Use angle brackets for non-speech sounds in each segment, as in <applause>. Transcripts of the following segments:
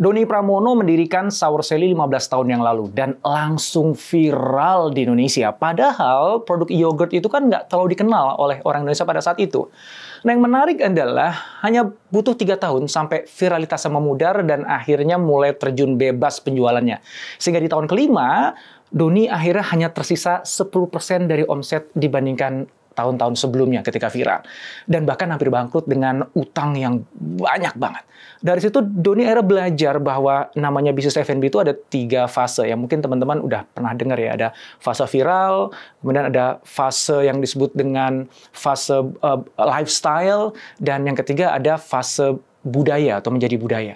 Doni Pramono mendirikan Sour lima 15 tahun yang lalu dan langsung viral di Indonesia. Padahal produk yogurt itu kan nggak terlalu dikenal oleh orang Indonesia pada saat itu. Nah yang menarik adalah hanya butuh tiga tahun sampai viralitasnya memudar dan akhirnya mulai terjun bebas penjualannya. Sehingga di tahun kelima, Doni akhirnya hanya tersisa 10% dari omset dibandingkan tahun-tahun sebelumnya ketika viral. Dan bahkan hampir bangkrut dengan utang yang banyak banget. Dari situ Doni Era belajar bahwa namanya bisnis F&B itu ada tiga fase yang mungkin teman-teman udah pernah dengar ya. Ada fase viral, kemudian ada fase yang disebut dengan fase uh, lifestyle, dan yang ketiga ada fase budaya atau menjadi budaya.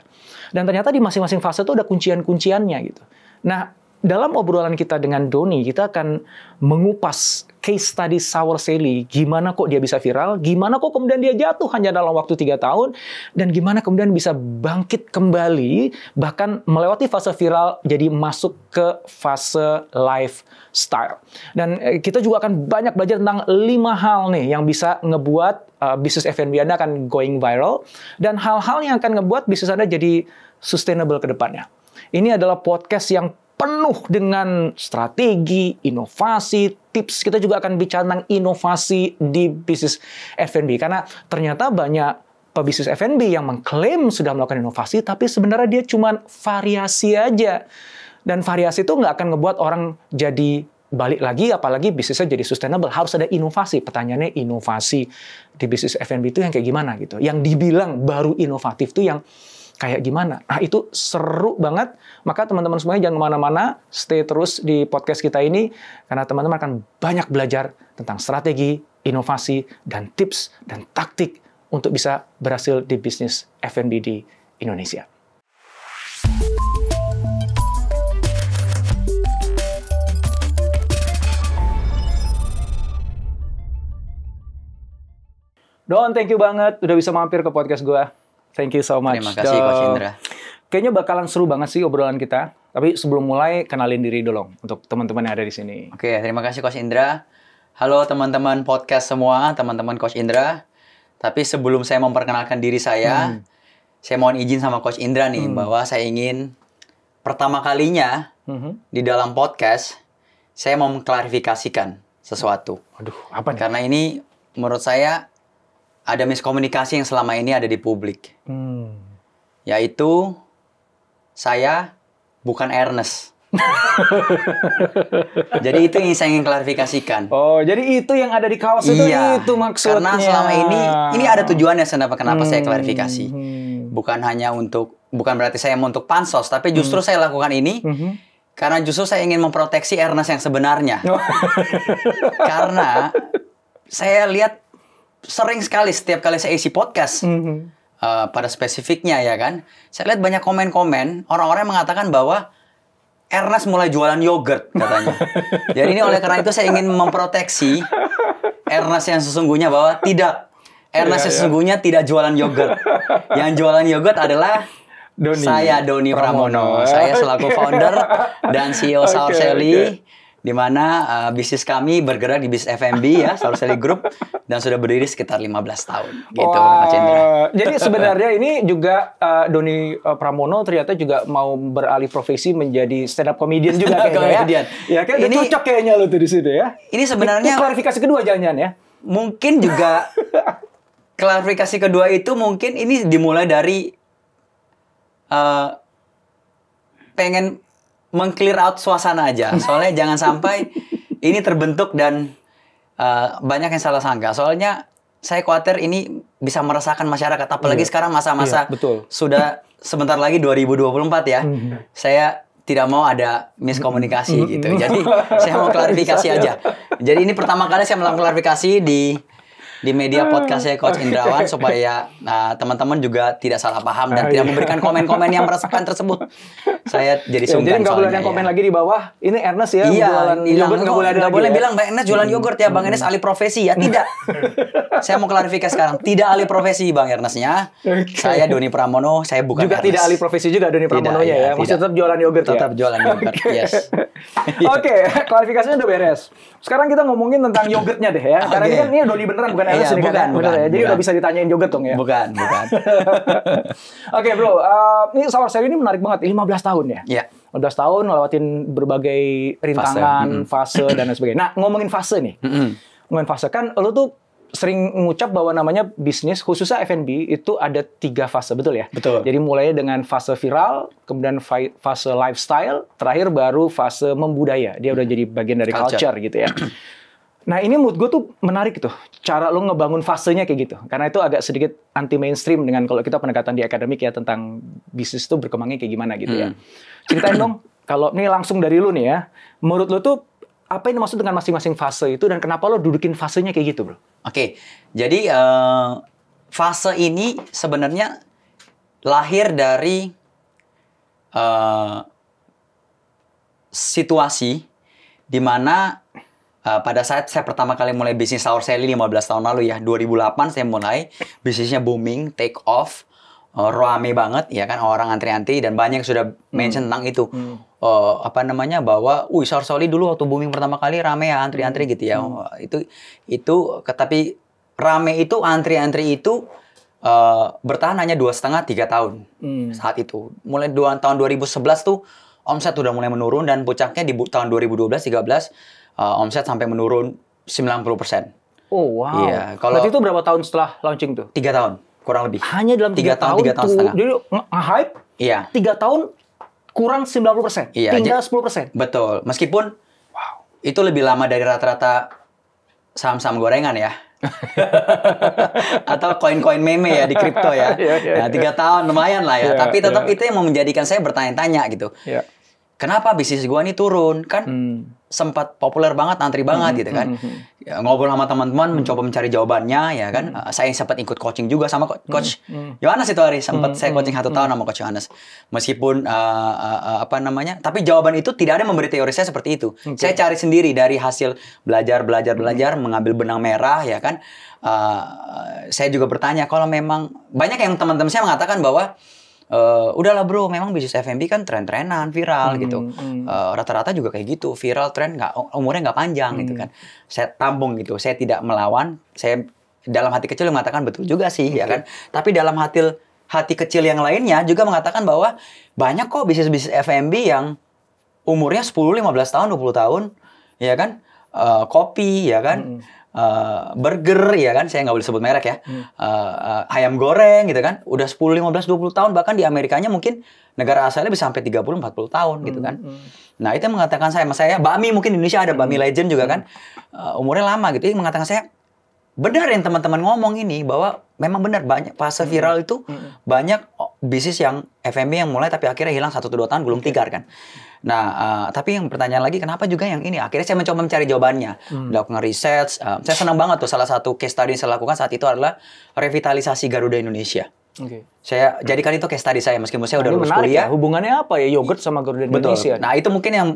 Dan ternyata di masing-masing fase itu ada kuncian-kunciannya gitu. Nah, dalam obrolan kita dengan Doni, kita akan mengupas case study Sour Sally, gimana kok dia bisa viral, gimana kok kemudian dia jatuh hanya dalam waktu tiga tahun, dan gimana kemudian bisa bangkit kembali, bahkan melewati fase viral jadi masuk ke fase lifestyle. Dan eh, kita juga akan banyak belajar tentang lima hal nih yang bisa ngebuat uh, bisnis F&B Anda akan going viral, dan hal-hal yang akan ngebuat bisnis Anda jadi sustainable ke depannya. Ini adalah podcast yang penuh dengan strategi, inovasi, tips. Kita juga akan bicara tentang inovasi di bisnis F&B. Karena ternyata banyak pebisnis F&B yang mengklaim sudah melakukan inovasi, tapi sebenarnya dia cuma variasi aja. Dan variasi itu nggak akan ngebuat orang jadi balik lagi, apalagi bisnisnya jadi sustainable. Harus ada inovasi. Pertanyaannya inovasi di bisnis F&B itu yang kayak gimana gitu. Yang dibilang baru inovatif itu yang kayak gimana? Nah itu seru banget. Maka teman-teman semuanya jangan kemana-mana, stay terus di podcast kita ini karena teman-teman akan banyak belajar tentang strategi, inovasi, dan tips dan taktik untuk bisa berhasil di bisnis F&B di Indonesia. Don, thank you banget udah bisa mampir ke podcast gue. Thank you so much. Terima kasih Coach Indra. Kayaknya bakalan seru banget sih obrolan kita. Tapi sebelum mulai kenalin diri dulu untuk teman-teman yang ada di sini. Oke, terima kasih Coach Indra. Halo teman-teman podcast semua, teman-teman Coach Indra. Tapi sebelum saya memperkenalkan diri saya, hmm. saya mohon izin sama Coach Indra nih hmm. bahwa saya ingin pertama kalinya hmm. di dalam podcast saya mau mengklarifikasikan sesuatu. Aduh, apa nih? Karena ini menurut saya ada miskomunikasi yang selama ini ada di publik. Hmm. Yaitu saya bukan Ernest. <laughs> jadi itu yang saya ingin klarifikasikan. Oh, jadi itu yang ada di kaos itu iya, itu maksudnya. Karena selama ini ini ada tujuannya kenapa kenapa hmm. saya klarifikasi. Hmm. Bukan hanya untuk bukan berarti saya mau untuk pansos, tapi justru hmm. saya lakukan ini hmm. karena justru saya ingin memproteksi Ernest yang sebenarnya. <laughs> karena saya lihat sering sekali setiap kali saya isi podcast mm -hmm. uh, pada spesifiknya ya kan saya lihat banyak komen-komen orang-orang mengatakan bahwa Ernest mulai jualan yogurt katanya <laughs> jadi ini oleh karena itu saya ingin memproteksi Ernest yang sesungguhnya bahwa tidak iya, Ernest yeah, sesungguhnya yeah. tidak jualan yogurt yang jualan yogurt adalah Doni. Saya Doni Pramono. Pramono. Saya selaku founder dan <laughs> CEO okay, Saurseli. Okay di mana uh, bisnis kami bergerak di bisnis FMB ya, Selalu Selling Group dan sudah berdiri sekitar 15 tahun gitu Wah. Pak Jadi sebenarnya ini juga uh, Doni eh, Pramono ternyata juga mau beralih profesi menjadi stand up comedian juga <laughs> kayaknya. Ya, ya kan ini, cocok kayaknya lo tuh di situ ya. Ini sebenarnya itu klarifikasi kedua jangan ya. Mungkin juga <laughs> klarifikasi kedua itu mungkin ini dimulai dari uh, pengen mengclear out suasana aja. <laughs> Soalnya jangan sampai ini terbentuk dan uh, banyak yang salah sangka. Soalnya saya khawatir ini bisa merasakan masyarakat apalagi yeah. sekarang masa-masa yeah, iya, sudah sebentar lagi 2024 ya. Mm -hmm. Saya tidak mau ada miskomunikasi mm -hmm. gitu. Mhm. Jadi saya mau klarifikasi <laughs> iya. aja. Jadi ini pertama kali saya melakukan klarifikasi di di media hmm. podcastnya Coach Indrawan okay. supaya teman eh, teman-teman juga tidak salah paham dan uh, tidak iya. memberikan komen-komen yang meresahkan tersebut. <laughs> Saya jadi sungkan. Ya, jadi nggak boleh ada yang komen iya. lagi di bawah. Ini Ernest ya iya, jualan yogurt nggak boleh ada. Nggak boleh ya. bilang Mbak Ernest jualan yogurt ya, Bang Ernest hmm. ahli profesi ya. Tidak. <laughs> saya mau klarifikasi sekarang. Tidak ahli profesi Bang Ernestnya. Saya Doni Pramono. Saya bukan juga tidak ahli profesi juga Doni Pramono iya, ya. ya. Masih tetap jualan yogurt tetap jualan yogurt. <laughs> Yes. Oke, klarifikasinya udah beres. Sekarang kita ngomongin tentang yogurtnya deh ya. Karena ini ini Doni beneran bukan bukan Eros kan? Iya, bukan, ya? Jadi bukan. udah bisa ditanyain juga dong ya? Bukan, bukan. <laughs> Oke bro, eh, ini Sour Seri ini menarik banget. 15 tahun ya? Iya. 15 tahun ngelewatin berbagai rintangan, fase, dan lain sebagainya. Nah ngomongin fase nih. Ngomongin fase kan lo tuh sering ngucap bahwa namanya bisnis khususnya F&B itu ada tiga fase betul ya betul jadi mulai dengan fase viral kemudian fase lifestyle terakhir baru fase membudaya dia udah jadi bagian dari culture, culture gitu ya <clears throat> Nah ini mood gue tuh menarik tuh, cara lo ngebangun fasenya kayak gitu. Karena itu agak sedikit anti mainstream dengan kalau kita pendekatan di akademik ya tentang bisnis tuh berkembangnya kayak gimana gitu ya. Hmm. Ceritain dong, kalau ini langsung dari lu nih ya, menurut lu tuh apa yang dimaksud dengan masing-masing fase itu dan kenapa lo dudukin fasenya kayak gitu bro? Oke, jadi uh, fase ini sebenarnya lahir dari uh, situasi di mana Eh, pada saat saya pertama kali mulai bisnis Saur lima 15 tahun lalu ya, 2008 saya mulai, bisnisnya booming, take off, eh, rame banget ya kan orang antri-antri dan banyak sudah hmm. mention hmm. tentang itu. Hmm. Uh, apa namanya bahwa wih sour Sally dulu waktu booming pertama kali rame ya antri-antri hmm. gitu ya. Hmm. Oh, itu itu tapi rame itu antri-antri itu Uh, bertahan hanya dua setengah tiga tahun hmm. saat itu mulai dua tahun 2011 tuh omset sudah mulai menurun dan puncaknya di tahun 2012 13 uh, omset sampai menurun 90%. Oh, wow. Iya, kalau Berarti itu berapa tahun setelah launching tuh? Tiga tahun, kurang lebih. Hanya dalam tiga tahun, tiga tahun, tahun setengah. Jadi nge-hype, iya. tiga tahun kurang 90%, iya, tinggal 10%. Betul, meskipun wow. itu lebih lama dari rata-rata saham-saham gorengan ya. <laughs> atau koin-koin meme ya di kripto ya. <laughs> Iya, iya, nah, iya. tiga tahun lumayan lah ya. Yeah, Tapi tetap yeah. itu yang menjadikan saya bertanya-tanya gitu. Yeah. Kenapa bisnis gua ini turun? Kan hmm sempat populer banget, antri banget mm -hmm. gitu kan. Mm-hmm. ya, ngobrol sama teman-teman, -hmm. mencoba mencari jawabannya ya kan. Uh, saya sempat ikut coaching juga sama mm-hmm. coach mm -hmm. Yohanes itu hari sempat -hmm. saya coaching satu tahun sama coach Yohanes. Meskipun uh, uh, apa namanya, tapi jawaban itu tidak ada memberi teori saya seperti itu. Okay. Saya cari sendiri dari hasil belajar belajar belajar, -hmm. mengambil benang merah ya kan. Uh, saya juga bertanya kalau memang banyak yang teman-teman saya mengatakan bahwa uh, udahlah bro memang bisnis F&B kan tren-trenan viral hmm, gitu hmm. Eh, rata-rata juga kayak gitu viral tren nggak umurnya nggak panjang gitu hmm. gitu kan saya tampung gitu saya tidak melawan saya dalam hati kecil mengatakan betul juga sih okay. ya kan tapi dalam hati hati kecil yang lainnya juga mengatakan bahwa banyak kok bisnis-bisnis F&B yang umurnya 10 15 tahun 20 tahun ya kan uh, kopi ya kan -hmm uh, burger ya kan, saya nggak boleh sebut merek ya, hmm. uh, uh, ayam goreng gitu kan, udah 10, 15, 20 tahun bahkan di Amerikanya mungkin negara asalnya bisa sampai 30, 40 tahun gitu kan. Hmm, hmm. Nah itu yang mengatakan saya, mas saya bami mungkin di Indonesia ada bami hmm. legend juga kan, uh, umurnya lama gitu, yang mengatakan saya benar yang teman-teman ngomong ini bahwa memang benar banyak fase viral itu banyak bisnis yang FMB yang mulai tapi akhirnya hilang satu dua tahun belum tigar kan. Nah, uh, tapi yang pertanyaan lagi kenapa juga yang ini? Akhirnya saya mencoba mencari jawabannya. Hmm. Lakukan research. Uh, eh, saya senang banget tuh salah satu case study yang saya lakukan saat itu adalah revitalisasi Garuda Indonesia. Okay. Saya jadikan itu case study saya meskipun saya udah lulus ya, kuliah. Ya, hubungannya apa ya yogurt sama Garuda Indonesia? Betul. Indonesia? Nah, itu mungkin yang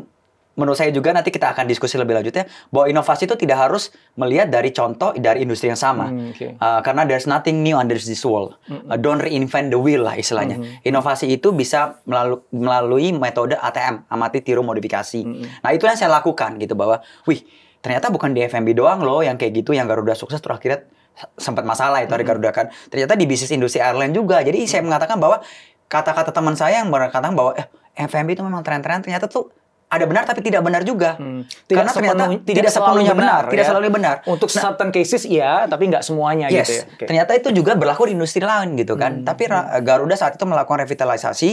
menurut saya juga nanti kita akan diskusi lebih lanjut ya bahwa inovasi itu tidak harus melihat dari contoh dari industri yang sama mm, okay. uh, karena there's nothing new under this world -hmm. uh, don't reinvent the wheel lah istilahnya -hmm. inovasi itu bisa melalui, melalui metode ATM amati tiru modifikasi -hmm. nah itu yang saya lakukan gitu bahwa wih ternyata bukan di FMB doang loh yang kayak gitu yang Garuda sukses terus akhirnya sempat masalah itu mm -hmm. Garuda kan ternyata di bisnis industri airline juga jadi saya mengatakan bahwa kata-kata teman saya yang mengatakan bahwa eh, FMB itu memang tren-tren ternyata tuh ada benar tapi tidak benar juga. Hmm. Tidak Karena ternyata tidak, tidak sepenuhnya benar, benar tidak ya. selalu benar. Untuk nah, certain cases ya, tapi nggak semuanya yes, gitu ya. Okay. Ternyata itu juga berlaku di industri lain gitu kan. Hmm. Tapi hmm. Garuda saat itu melakukan revitalisasi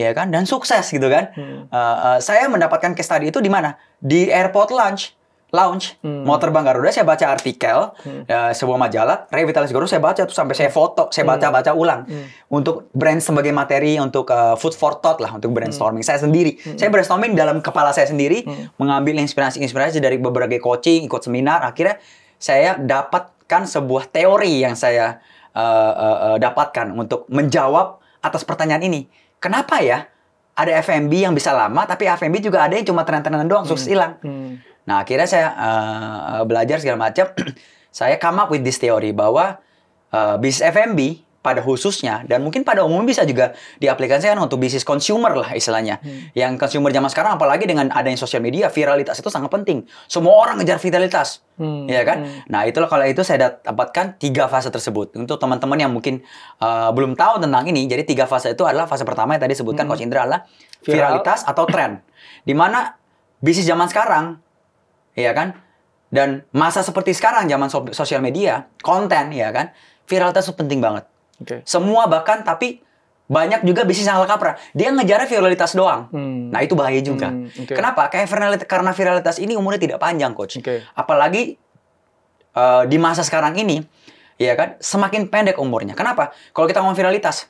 ya kan dan sukses gitu kan. Hmm. Uh, uh, saya mendapatkan case study itu di mana? Di airport lunch lounge hmm. mau terbang Garuda saya baca artikel hmm. ya, sebuah majalah revitalis Garuda saya baca tuh sampai saya hmm. foto saya baca hmm. baca ulang hmm. untuk brand sebagai materi untuk uh, food for thought lah untuk brainstorming hmm. saya sendiri hmm. saya brainstorming dalam kepala saya sendiri hmm. mengambil inspirasi inspirasi dari berbagai coaching ikut seminar akhirnya saya dapatkan sebuah teori yang saya uh, uh, uh, dapatkan untuk menjawab atas pertanyaan ini kenapa ya ada FMB yang bisa lama tapi FMB juga ada yang cuma tren-trenan doang hmm. sukses hilang hmm Nah akhirnya saya uh, belajar segala macam. <clears throat> saya come up with this theory bahwa uh, eh, bisnis FMB pada khususnya dan mungkin pada umumnya bisa juga diaplikasikan kan untuk bisnis consumer lah istilahnya. Hmm. Yang consumer zaman sekarang apalagi dengan adanya sosial media, viralitas itu sangat penting. Semua orang ngejar viralitas. Hmm. Ya kan? Hmm. Nah, itulah kalau itu saya dapatkan tiga fase tersebut. Untuk teman-teman yang mungkin uh, belum tahu tentang ini, jadi tiga fase itu adalah fase pertama yang tadi sebutkan hmm. Coach Indra adalah viralitas Viral. atau tren. Di mana bisnis zaman sekarang ya kan? Dan masa seperti sekarang zaman so sosial media, konten ya kan, viralitas itu penting banget. Okay. Semua bahkan tapi banyak juga bisnis yang kapra Dia ngejar viralitas doang. Hmm. Nah, itu bahaya juga. Hmm, okay. Kenapa? Kayak viralitas, karena viralitas ini umurnya tidak panjang, coach. Okay. Apalagi uh, di masa sekarang ini, ya kan, semakin pendek umurnya. Kenapa? Kalau kita ngomong viralitas,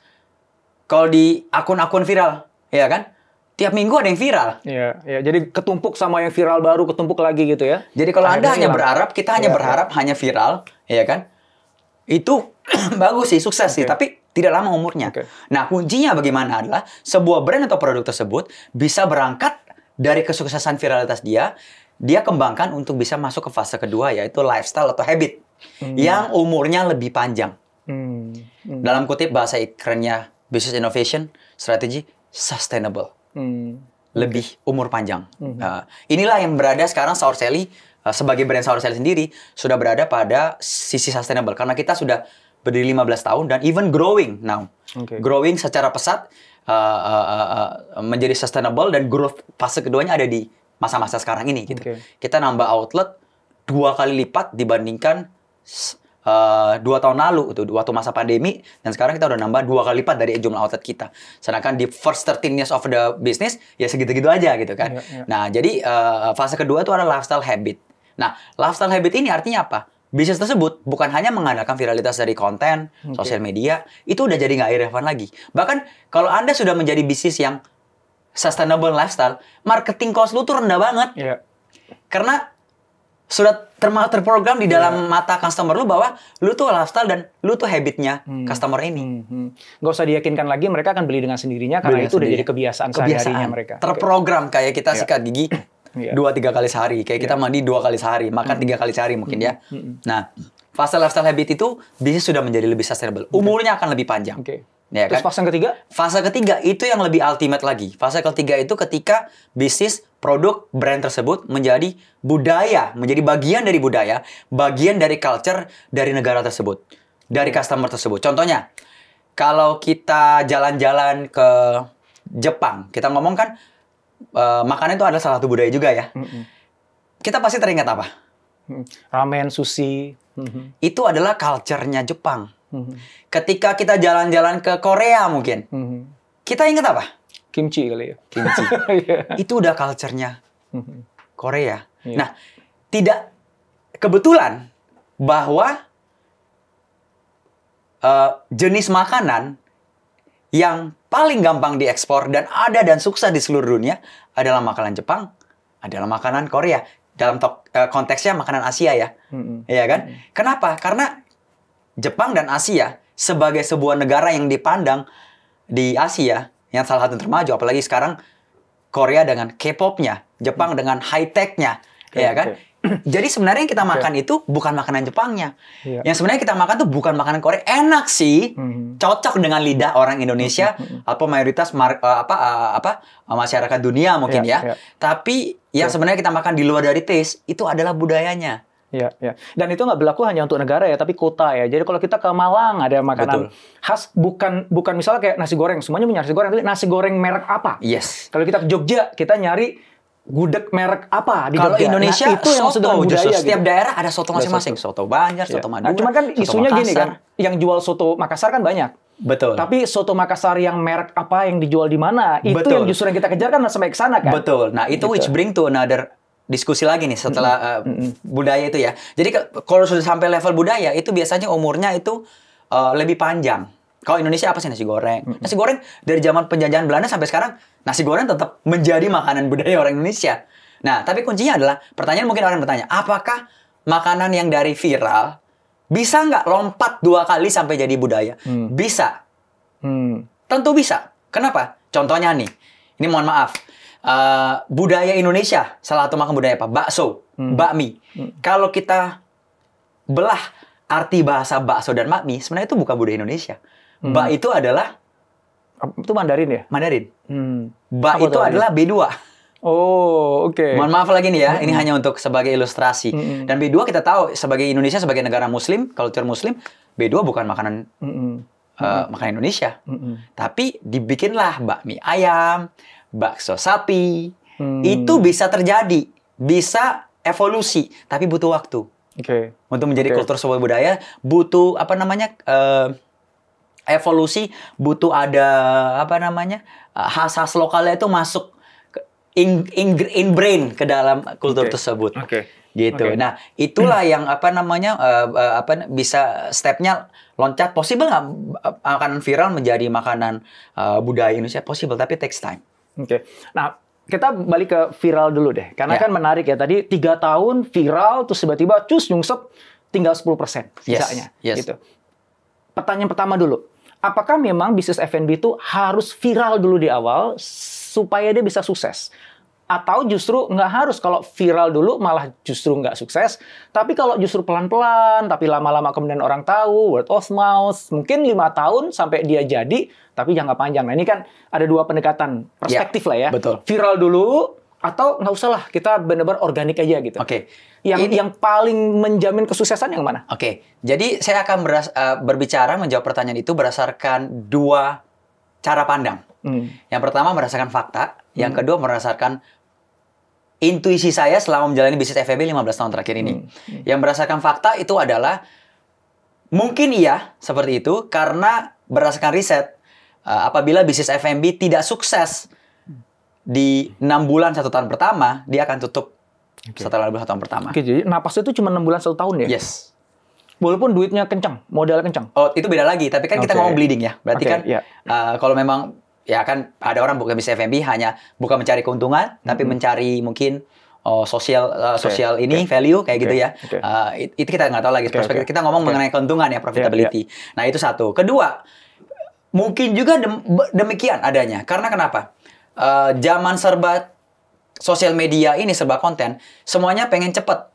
kalau di akun-akun viral, ya kan, tiap minggu ada yang viral. Iya, iya. jadi ketumpuk sama yang viral baru ketumpuk lagi gitu ya. Jadi kalau Anda hanya berharap, kita hanya ya, berharap ya. hanya viral, ya kan? Itu <clears throat> bagus sih, sukses okay. sih, tapi tidak lama umurnya. Okay. Nah, kuncinya bagaimana adalah sebuah brand atau produk tersebut bisa berangkat dari kesuksesan viralitas dia, dia kembangkan untuk bisa masuk ke fase kedua yaitu lifestyle atau habit hmm. yang umurnya lebih panjang. Hmm. Hmm. Dalam kutip bahasa ikrannya business innovation strategy sustainable. Hmm. Lebih umur panjang. Hmm. Uh, inilah yang berada sekarang Saur Sally uh, sebagai brand Saur Sally sendiri sudah berada pada sisi sustainable karena kita sudah berdiri 15 tahun dan even growing now. Okay. Growing secara pesat uh, uh, uh, uh, menjadi sustainable dan growth fase keduanya ada di masa-masa sekarang ini gitu. Okay. Kita nambah outlet dua kali lipat dibandingkan uh, dua tahun lalu itu waktu masa pandemi dan sekarang kita udah nambah dua kali lipat dari jumlah outlet kita. Sedangkan di first 13 years of the business ya segitu-gitu aja gitu kan. Yeah, yeah. Nah, jadi uh, fase kedua itu adalah lifestyle habit. Nah, lifestyle habit ini artinya apa? bisnis tersebut bukan hanya mengandalkan viralitas dari konten, okay. sosial media, itu udah jadi nggak relevan lagi. Bahkan kalau Anda sudah menjadi bisnis yang sustainable lifestyle, marketing cost lu tuh rendah banget. Yeah. Karena sudah ter terprogram di iya. dalam yeah. mata customer lu bahwa lu tuh lifestyle dan lu tuh habitnya hmm. customer ini. Hmm. hmm. Gak usah diyakinkan lagi, mereka akan beli dengan sendirinya karena beli itu sendiri. udah jadi kebiasaan, kebiasaan sehari mereka. Terprogram okay. kayak kita yeah. sikat gigi <clears throat> iya. dua tiga kali sehari, kayak yeah. kita iya. mandi dua kali sehari, makan hmm. tiga kali sehari mungkin hmm. ya. Hmm. hmm. Nah, fase lifestyle habit itu bisnis sudah menjadi lebih sustainable, umurnya akan lebih panjang. Okay. Ya, Terus kan? fase ketiga? Fase ketiga itu yang lebih ultimate lagi. Fase ketiga itu ketika bisnis produk brand tersebut menjadi budaya, menjadi bagian dari budaya, bagian dari culture dari negara tersebut, dari customer tersebut. Contohnya, kalau kita jalan-jalan ke Jepang, kita ngomong kan uh, makanan itu adalah salah satu budaya juga ya. Kita pasti teringat apa? Ramen, sushi. Mm-hmm. Itu adalah culture-nya Jepang. Mm-hmm. Ketika kita jalan-jalan ke Korea mungkin, mm-hmm. kita ingat apa? Kimchi kali ya. Kimchi. <laughs> Iya. Itu udah culture-nya mm-hmm. Korea. Yeah. Nah, tidak kebetulan bahwa uh, jenis makanan yang paling gampang diekspor dan ada dan sukses di seluruh dunia adalah makanan Jepang, adalah makanan Korea. Dalam tok, uh, konteksnya makanan Asia ya. Mm -hmm. Iya kan? Mm -hmm. Kenapa? Karena Jepang dan Asia sebagai sebuah negara yang dipandang di Asia yang salah satu termaju apalagi sekarang Korea dengan K-popnya, Jepang hmm. dengan high technya, okay, ya kan? Okay. <clears throat> Jadi sebenarnya yang kita makan itu bukan makanan Jepangnya. Yeah. Yang sebenarnya kita makan tuh bukan makanan Korea. Enak sih, hmm. cocok dengan lidah orang Indonesia hmm. hmm, hmm. atau mayoritas mar, eh, apa eh, apa masyarakat dunia mungkin yeah, ya. Yeah. Tapi yang yeah. sebenarnya kita makan di luar dari taste itu adalah budayanya. Ya, ya. Dan itu nggak berlaku hanya untuk negara ya, tapi kota ya. Jadi kalau kita ke Malang ada makanan Betul. khas bukan bukan misalnya kayak nasi goreng, semuanya punya nasi goreng, tapi nasi goreng merek apa? Yes. Kalau kita ke Jogja, kita nyari gudeg merek apa di Kalau nah, Indonesia nah, itu soto yang gitu. soto budaya, justru gitu. setiap daerah ada soto masing-masing. Soto. Iya. soto Banjar, nah, soto Madura. Nah, cuman kan soto isunya Makassar. gini kan, yang jual soto Makassar kan banyak. Betul. Tapi soto Makassar yang merek apa yang dijual di mana? Itu yang justru yang kita kejar kan sampai ke sana kan. Betul. Nah, itu gitu. which bring to another diskusi lagi nih setelah mm -hmm. uh, budaya itu ya. Jadi kalau sudah sampai level budaya itu biasanya umurnya itu uh, lebih panjang. Kalau Indonesia apa sih nasi goreng? Mm -hmm. Nasi goreng dari zaman penjajahan Belanda sampai sekarang nasi goreng tetap menjadi makanan budaya orang Indonesia. Nah, tapi kuncinya adalah pertanyaan mungkin orang bertanya, apakah makanan yang dari viral bisa nggak lompat dua kali sampai jadi budaya? Hmm. Bisa. Hmm. Tentu bisa. Kenapa? Contohnya nih, ini mohon maaf uh, budaya Indonesia salah satu makan budaya apa bakso hmm. bakmi hmm. kalau kita belah arti bahasa bakso dan bakmi sebenarnya itu bukan budaya Indonesia hmm. bak itu adalah itu Mandarin ya Mandarin hmm. bak itu itu adalah B 2 Oh, oke. Okay. Mohon maaf lagi nih ya, ini hmm. hanya untuk sebagai ilustrasi. -hmm. Dan B2 kita tahu sebagai Indonesia sebagai negara muslim, culture muslim, B2 bukan makanan -hmm. uh, makanan Indonesia. -hmm. Tapi dibikinlah bakmi ayam, bakso sapi, hmm. itu bisa terjadi, bisa evolusi, tapi butuh waktu. Okay. Untuk menjadi okay. kultur sebuah budaya butuh apa namanya? Uh, evolusi butuh ada apa namanya? Eh, khas-khas uh, lokalnya itu masuk in, in, in brain ke dalam kultur okay. tersebut. Okay. Gitu. Okay. Nah, itulah hmm. yang apa namanya uh, uh, apa bisa stepnya loncat. Possible nggak makanan viral menjadi makanan uh, budaya Indonesia? Possible, tapi takes time. Oke. Okay. Nah, kita balik ke viral dulu deh. Karena yeah. kan menarik ya. Tadi tiga tahun viral terus tiba-tiba cus nyungsep tinggal 10% sisanya yes. Yes. gitu. Pertanyaan pertama dulu. Apakah memang bisnis F&B itu harus viral dulu di awal supaya dia bisa sukses? atau justru nggak harus kalau viral dulu malah justru nggak sukses tapi kalau justru pelan-pelan tapi lama-lama kemudian orang tahu word of mouth mungkin lima tahun sampai dia jadi tapi jangka panjang nah ini kan ada dua pendekatan perspektif ya, lah ya betul viral dulu atau nggak usah lah kita benar-benar organik aja gitu oke okay. yang ini, yang paling menjamin kesuksesan yang mana oke okay. jadi saya akan beras, uh, berbicara menjawab pertanyaan itu berdasarkan dua cara pandang. Hmm. Yang pertama merasakan fakta, hmm. yang kedua merasakan intuisi saya selama menjalani bisnis FEB 15 tahun terakhir ini. Hmm. Hmm. Yang merasakan fakta itu adalah mungkin iya seperti itu karena berdasarkan riset eh, apabila bisnis FMB tidak sukses di enam bulan satu tahun pertama dia akan tutup okay. setelah enam bulan satu tahun pertama. Oke, okay, jadi napasnya itu cuma enam bulan satu tahun ya? Yes walaupun duitnya kencang, modal kencang. Oh, itu beda lagi. Tapi kan okay. kita ngomong bleeding ya. Berarti okay, kan yeah. Iya. uh, kalau memang ya kan ada orang bukan bisa FMB hanya bukan mencari keuntungan, mm-hmm. tapi mencari mungkin oh, sosial uh, sosial ini okay. value kayak okay. gitu ya. Okay. Uh, eh, itu kita nggak tahu lagi. Okay, okay. kita ngomong okay. mengenai keuntungan ya iya, iya. profitability. Yeah, yeah. Nah itu satu. Kedua, mungkin juga dem- demikian adanya. Karena kenapa? Uh, zaman serba sosial media ini serba konten, semuanya pengen cepet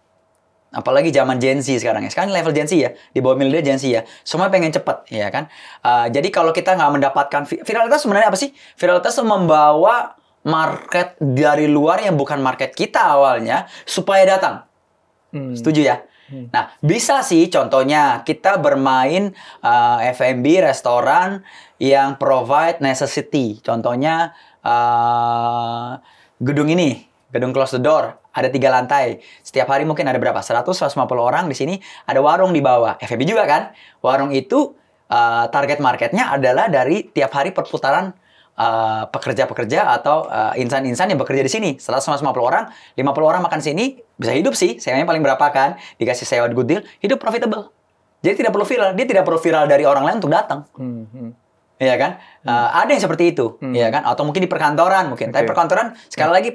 apalagi zaman Gen Z sekarang ya. Sekarang level Gen Z ya, di bawah milenial Gen Z ya. Semua pengen cepet ya kan? Uh, jadi kalau kita nggak mendapatkan viralitas sebenarnya apa sih? Viralitas membawa market dari luar yang bukan market kita awalnya supaya datang. Hmm. Setuju ya? Hmm. Nah, bisa sih contohnya kita bermain uh, ah, F&B restoran yang provide necessity. Contohnya uh, gedung ini, gedung close the door ada tiga lantai. Setiap hari mungkin ada berapa? 100, 150 orang di sini. Ada warung di bawah. FEB juga kan? Warung itu uh, target marketnya adalah dari tiap hari perputaran eh, pekerja-pekerja uh, atau eh, insan-insan uh, yang bekerja di sini. 150 orang, 50 orang makan sini, bisa hidup sih. Sewanya paling berapa kan? Dikasih sewa good deal, hidup profitable. Jadi tidak perlu viral. Dia tidak perlu viral dari orang lain untuk datang. Mm hmm. Iya kan? Hmm. Uh, ada yang seperti itu, hmm. iya kan? Atau mungkin di perkantoran mungkin. Okay. Tapi perkantoran sekali hmm. lagi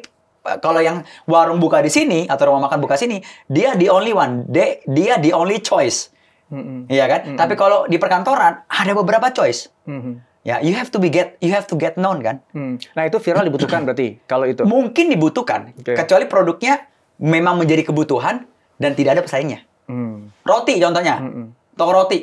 kalau yang warung buka di sini atau rumah makan buka sini, dia the only one, dia, dia the only choice. Mm-hmm. Iya kan? Mm-hmm. Tapi kalau di perkantoran ada beberapa choice. Mm-hmm. Ya, you have to be get you have to get known kan. Mm. Nah, itu viral dibutuhkan <clears throat> berarti kalau itu. Mungkin dibutuhkan, okay. kecuali produknya memang menjadi kebutuhan dan tidak ada pesaingnya. Mm. Roti contohnya. Mm-hmm. Toko roti.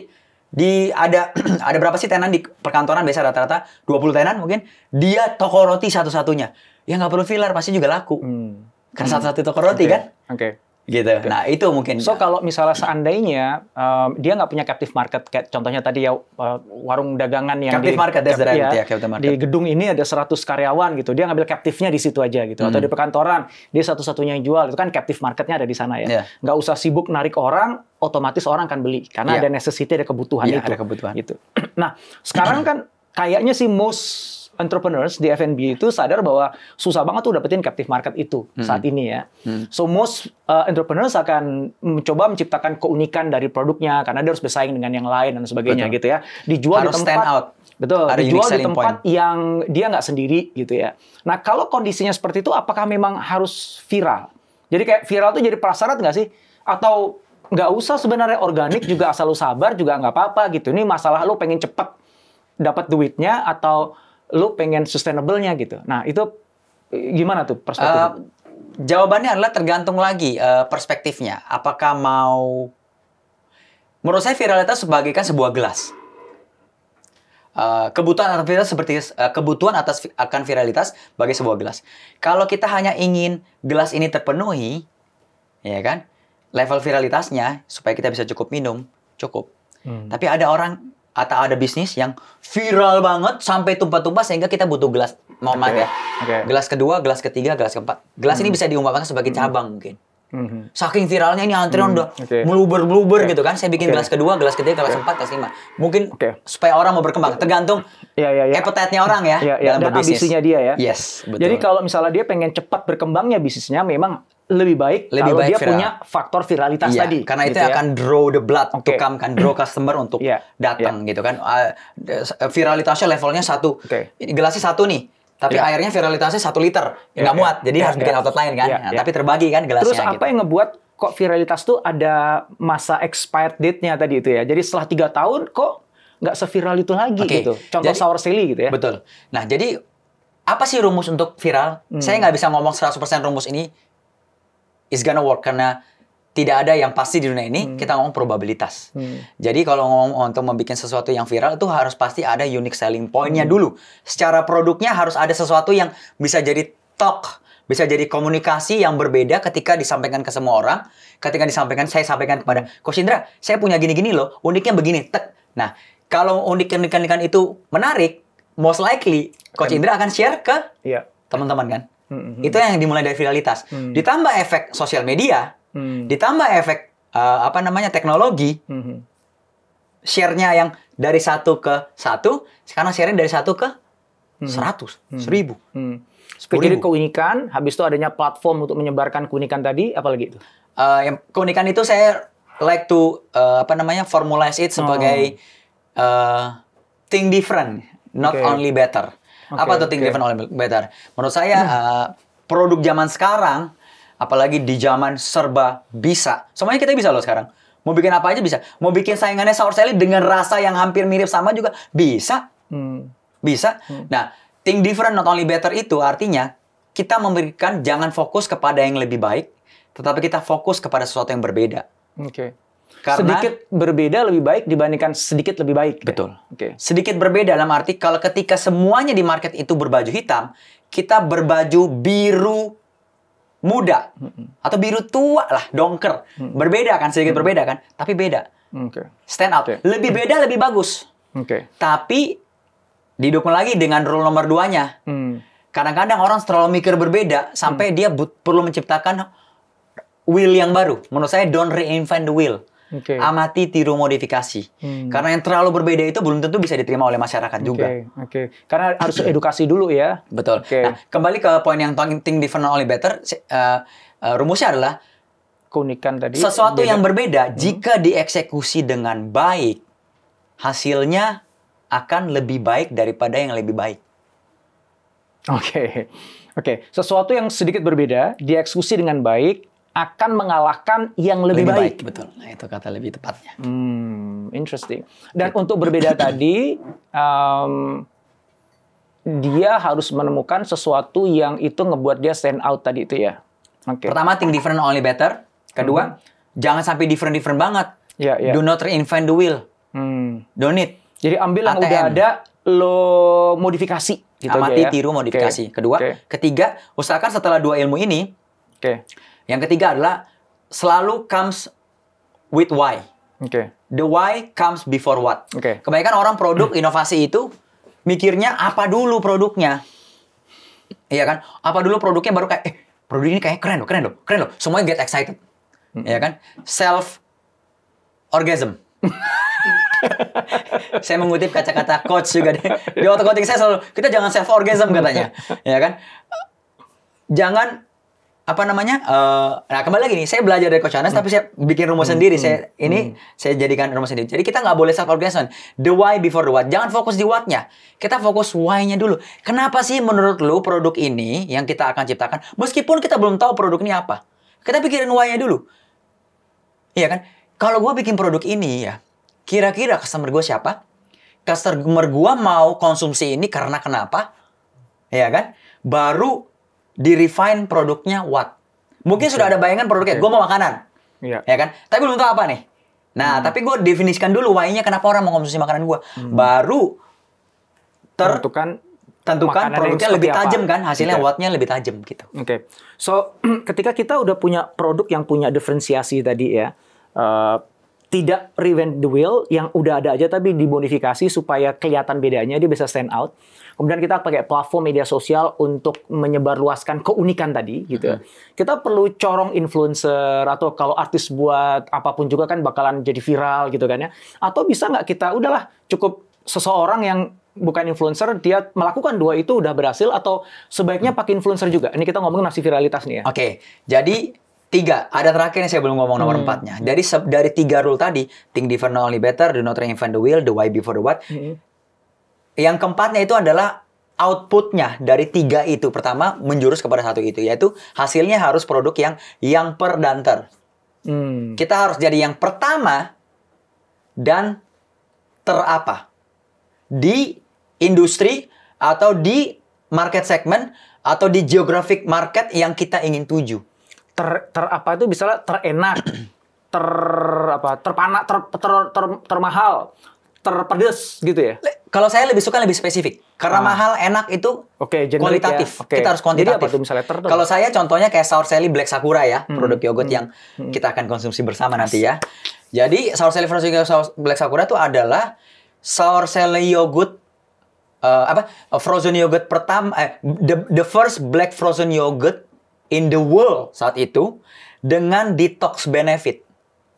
Di ada <clears throat> ada berapa sih tenan di perkantoran biasa rata-rata 20 tenan mungkin dia toko roti satu-satunya ya nggak perlu filler pasti juga laku hmm. karena hmm. satu-satu toko roti okay. kan oke okay. gitu okay. nah itu mungkin so kalau misalnya seandainya um, dia nggak punya captive market kayak contohnya tadi ya eh, warung dagangan yang captive di, market cap, right. ya, yeah, captive market. di gedung ini ada 100 karyawan gitu dia ngambil captive-nya di situ aja gitu hmm. atau di perkantoran dia satu-satunya yang jual itu kan captive market-nya ada di sana ya yeah. usah sibuk narik orang otomatis orang akan beli karena yeah. ada necessity ada kebutuhan yeah, itu ada kebutuhan gitu <clears throat> nah sekarang kan kayaknya sih most entrepreneurs di F&B itu sadar bahwa susah banget tuh dapetin captive market itu hmm. saat ini ya. Hmm. So most uh, entrepreneurs akan mencoba menciptakan keunikan dari produknya karena dia harus bersaing dengan yang lain dan sebagainya Betul. gitu ya. Dijual harus di tempat stand out. Betul, Ada dijual di tempat point. yang dia nggak sendiri gitu ya. Nah, kalau kondisinya seperti itu apakah memang harus viral? Jadi kayak viral tuh jadi prasyarat nggak sih? Atau nggak usah sebenarnya organik juga asal lu sabar juga nggak apa-apa gitu. Ini masalah lu pengen cepet dapat duitnya atau lu pengen sustainable-nya gitu. Nah, itu eh, gimana tuh perspektifnya? Uh, jawabannya adalah tergantung lagi uh, perspektifnya. Apakah mau menurut saya viralitas sebagai kan sebuah gelas. Uh, kebutuhan atas viralitas seperti uh, kebutuhan atas akan viralitas bagi sebuah gelas. Kalau kita hanya ingin gelas ini terpenuhi, ya kan? Level viralitasnya supaya kita bisa cukup minum, cukup. Hmm. Tapi ada orang atau ada bisnis yang viral banget sampai tumpah-tumpah sehingga kita butuh gelas mau okay. ya okay. gelas kedua gelas ketiga gelas keempat gelas hmm. ini bisa diumpamakan sebagai hmm. cabang mungkin hmm. saking viralnya ini antrian hmm. udah okay. meluber meluber okay. gitu kan saya bikin okay. gelas kedua gelas ketiga gelas okay. keempat gelas lima mungkin okay. supaya orang mau berkembang tergantung yeah, yeah, yeah. appetite-nya orang ya, yeah, yeah. dalam Dan ambisinya dia ya yes betul. jadi kalau misalnya dia pengen cepat berkembangnya bisnisnya memang lebih baik lebih kalau baik dia viral. punya faktor viralitas iya, tadi. Karena gitu itu ya. akan draw the blood okay. to come kan draw customer untuk yeah. datang yeah. gitu kan. Uh, viralitasnya levelnya satu. Okay. Gelasnya satu nih. Tapi yeah. airnya viralitasnya satu liter yeah, nggak yeah. muat, jadi yeah, harus yeah. bikin iya. outlet lain kan. Yeah, nah, yeah. Tapi terbagi kan gelasnya. Terus apa gitu. yang ngebuat kok viralitas tuh ada masa expired date-nya tadi itu ya? Jadi setelah tiga tahun kok nggak seviral itu lagi okay. gitu. Contoh jadi, sour silly gitu ya. Betul. Nah jadi apa sih rumus untuk viral? Hmm. Saya nggak bisa ngomong 100% rumus ini is gonna work karena tidak ada yang pasti di dunia ini. Hmm. Kita ngomong probabilitas. Hmm. Jadi kalau ngomong untuk membuat sesuatu yang viral itu harus pasti ada unique selling pointnya hmm. dulu. Secara produknya harus ada sesuatu yang bisa jadi talk, bisa jadi komunikasi yang berbeda ketika disampaikan ke semua orang. Ketika disampaikan, saya sampaikan kepada hmm. Coach Indra, saya punya gini-gini loh, uniknya begini. Tek. Nah, kalau unik-unikan itu menarik, most likely Coach Indra akan share ke teman iya. teman-teman kan hmm Itu yang dimulai dari viralitas. Mm-hmm. Ditambah efek sosial media, mm-hmm. ditambah efek uh, apa namanya teknologi, mm-hmm. share yang dari satu ke satu, sekarang share dari satu ke mm-hmm. seratus, mm-hmm. seribu. Mm-hmm. keunikan, habis itu adanya platform untuk menyebarkan keunikan tadi, apalagi itu? Uh, yang keunikan itu saya like to uh, apa namanya formalize it sebagai oh. uh, thing different, not okay. only better. Okay, Apa tuh Think okay. Driven Oleh Better? Menurut saya uh, produk zaman sekarang, apalagi di zaman serba bisa. Semuanya kita bisa loh sekarang. Mau bikin apa aja bisa. Mau bikin saingannya sour sally dengan rasa yang hampir mirip sama juga bisa. Hmm. Bisa. Hmm. Nah, think different not only better itu artinya kita memberikan jangan fokus kepada yang lebih baik, tetapi kita fokus kepada sesuatu yang berbeda. Oke. Okay. Karena, sedikit berbeda lebih baik dibandingkan sedikit lebih baik. Betul. Oke. Okay. Sedikit berbeda dalam arti kalau ketika semuanya di market itu berbaju hitam, kita berbaju biru muda hmm atau biru tua lah, dongker. hmm Berbeda kan, sedikit hmm berbeda kan, tapi beda. Okay. Stand out. Okay. Lebih beda lebih bagus. Oke. Okay. Tapi didukung lagi dengan rule nomor duanya. Mm. Kadang-kadang orang terlalu mikir berbeda sampai hmm. dia but- perlu menciptakan will yang baru. Menurut saya don't reinvent the wheel. Okay. Amati, tiru, modifikasi. Hmm. Karena yang terlalu berbeda itu belum tentu bisa diterima oleh masyarakat okay. juga. Oke. Okay. Karena harus edukasi dulu ya. Betul. Okay. Nah, kembali ke poin yang penting different only better uh, eh, uh, eh, rumusnya adalah keunikan tadi. Sesuatu beda. yang berbeda hmm. jika dieksekusi dengan baik, hasilnya akan lebih baik daripada yang lebih baik. Oke. Okay. Oke, okay. sesuatu yang sedikit berbeda dieksekusi dengan baik akan mengalahkan yang lebih, lebih baik. baik. Betul, nah itu kata lebih tepatnya. Hmm, interesting. Dan untuk berbeda <coughs> tadi, um, dia harus menemukan sesuatu yang itu ngebuat dia stand out tadi itu ya. Okay. Pertama, think different only better. Kedua, hmm. jangan sampai different different banget. Yeah, yeah. Do not reinvent the wheel. Hmm. Don't need. Jadi ambil yang ATM. udah ada, lo modifikasi. Gitu Amati, ya. tiru, modifikasi. Okay. Kedua, okay. ketiga, usahakan setelah dua ilmu ini. Okay yang ketiga adalah selalu comes with why. Oke. Okay. The why comes before what. Oke. Okay. Kebanyakan orang produk hmm. inovasi itu mikirnya apa dulu produknya. Iya kan? Apa dulu produknya baru kayak eh produk ini kayak keren loh, keren loh, keren loh. Semuanya get excited. Hmm. Iya kan? Self orgasm. <laughs> saya mengutip kata-kata coach juga deh. Di otak-otak saya selalu kita jangan self orgasm katanya. ya kan? Jangan apa namanya? Uh, nah kembali lagi nih, saya belajar dari Coach Anas, hmm. tapi saya bikin rumus hmm. sendiri. Saya hmm. ini hmm. saya jadikan rumus sendiri. Jadi kita nggak boleh self organization. The why before the what. Jangan fokus di what-nya. Kita fokus why-nya dulu. Kenapa sih menurut lu produk ini yang kita akan ciptakan, meskipun kita belum tahu produk ini apa, kita pikirin why-nya dulu. Iya kan? Kalau gua bikin produk ini ya, kira-kira customer gua siapa? Customer gua mau konsumsi ini karena kenapa? Iya kan? Baru di refine produknya what? Mungkin okay. sudah ada bayangan produknya. Okay. Gue mau makanan, yeah. ya kan? Tapi belum tahu apa nih. Nah, hmm. tapi gue definisikan dulu why-nya kenapa orang mau konsumsi makanan gue. Hmm. Baru ter tentukan tentukan produknya lebih tajam kan hasilnya gitu. Iya. wattnya lebih tajam gitu. Oke. Okay. So <clears throat> ketika kita udah punya produk yang punya diferensiasi tadi ya, uh, tidak reinvent the wheel yang udah ada aja tapi dimodifikasi supaya kelihatan bedanya dia bisa stand out. Kemudian kita pakai platform media sosial untuk menyebarluaskan keunikan tadi gitu. Mm -hmm. Kita perlu corong influencer atau kalau artis buat apapun juga kan bakalan jadi viral gitu kan ya. Atau bisa nggak kita udahlah cukup seseorang yang bukan influencer dia melakukan dua itu udah berhasil atau sebaiknya mm. pakai influencer juga. Ini kita ngomongin nasi viralitas nih ya. Oke. Okay. Jadi Tiga, ada terakhir yang saya belum ngomong nomor hmm. empatnya. Dari dari tiga rule tadi, think different, only better, do not reinvent the wheel, the why before the what. Hmm. Yang keempatnya itu adalah outputnya dari tiga itu pertama menjurus kepada satu itu yaitu hasilnya harus produk yang yang per dan ter hmm. kita harus jadi yang pertama dan terapa di industri atau di market segment atau di geographic market yang kita ingin tuju ter ter apa itu misalnya terenak <clears throat> ter apa ter ter, ter, ter, termahal terpedes gitu ya? Kalau saya lebih suka lebih spesifik. Karena ah. mahal, enak itu okay, ya. kualitatif. Ya. Okay. Kita harus kuantitatif. Jadi apa tuh misalnya Kalau saya contohnya kayak sour sally black sakura ya, hmm. produk yogurt hmm. yang hmm. kita akan konsumsi bersama nanti ya. Jadi sour sally yogurt black sakura itu adalah eh, sour sally yogurt uh, apa frozen yogurt pertama eh, the, the first black frozen yogurt in the world saat itu dengan detox benefit.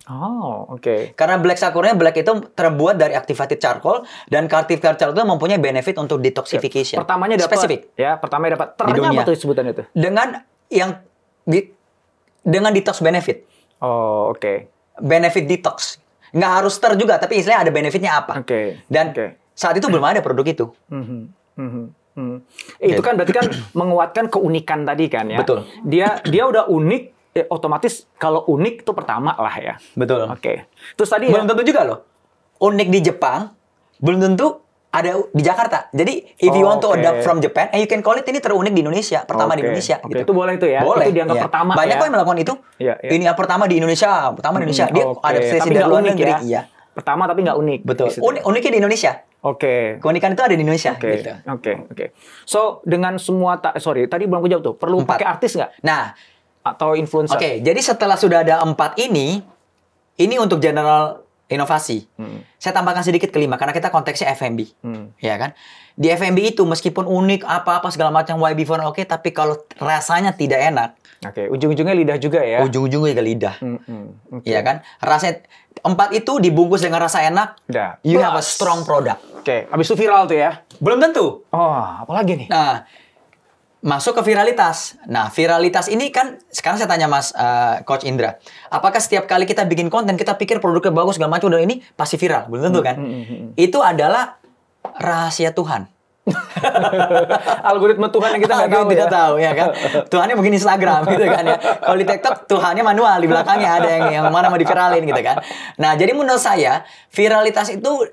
Oh, oke. Okay. Karena black sakurnya black itu terbuat dari activated charcoal dan activated charcoal itu mempunyai benefit untuk detoxification. Pertamanya dapat spesifik. Ya, Pertama dapat. Ternyata apa tuh sebutan itu? Dengan yang di, dengan detox benefit. Oh, oke. Okay. Benefit detox. Nggak harus ter juga, tapi istilahnya ada benefitnya apa. Oke. Okay. Dan okay. saat itu belum ada produk itu. Mm -hmm. -hmm. Hmm. Eh, Itu kan berarti kan <clears throat> menguatkan keunikan tadi kan ya. Betul. Dia dia udah unik ya, otomatis kalau unik itu pertama lah ya. Betul. Oke. Okay. Terus tadi belum ya, tentu juga loh. Unik di Jepang belum tentu ada di Jakarta. Jadi if oh, you want okay. to adapt from Japan, and you can call it ini terunik di Indonesia, pertama okay. di Indonesia. Okay. Gitu. Itu boleh itu ya. Boleh. Itu dianggap yeah. pertama. Banyak ya. yang melakukan itu. Yeah, yeah. Ini pertama di Indonesia, pertama di hmm, Indonesia. Dia ada sesi dari luar negeri. Ya. Iya. Pertama tapi nggak unik. Betul. Unik uniknya di Indonesia. Oke. Okay. Keunikan itu ada di Indonesia. Oke. Okay. Gitu. Oke. Okay. Oke. Okay. So dengan semua tak sorry tadi belum kejauh tuh. Perlu Empat. pakai artis nggak? Nah, atau influencer? Oke, okay, jadi setelah sudah ada empat ini, ini untuk general inovasi. Hmm. Saya tambahkan sedikit kelima karena kita konteksnya FMB, hmm. ya kan? Di FMB itu meskipun unik apa-apa segala macam YB phone oke, okay, tapi kalau rasanya tidak enak. Oke, okay. ujung-ujungnya lidah juga ya. Ujung-ujungnya juga lidah, hmm, hmm. Okay. ya kan? Rasa empat itu dibungkus dengan rasa enak. Udah. You Plus. have a strong product. Oke, okay. abis itu viral tuh ya? Belum tentu. Oh, apalagi nih? Nah masuk ke viralitas. Nah, viralitas ini kan sekarang saya tanya Mas uh, Coach Indra, apakah setiap kali kita bikin konten kita pikir produknya bagus gak macam udah ini pasti viral, belum tentu hmm, kan? Hmm, hmm, itu adalah rahasia Tuhan. <laughs> Algoritma Tuhan yang kita nggak tahu, tidak ya? tahu ya kan. <laughs> Tuhannya mungkin Instagram <laughs> gitu kan ya. Kalau di TikTok Tuhannya manual di belakangnya ada yang yang mana mau diviralin gitu kan. Nah, jadi menurut saya viralitas itu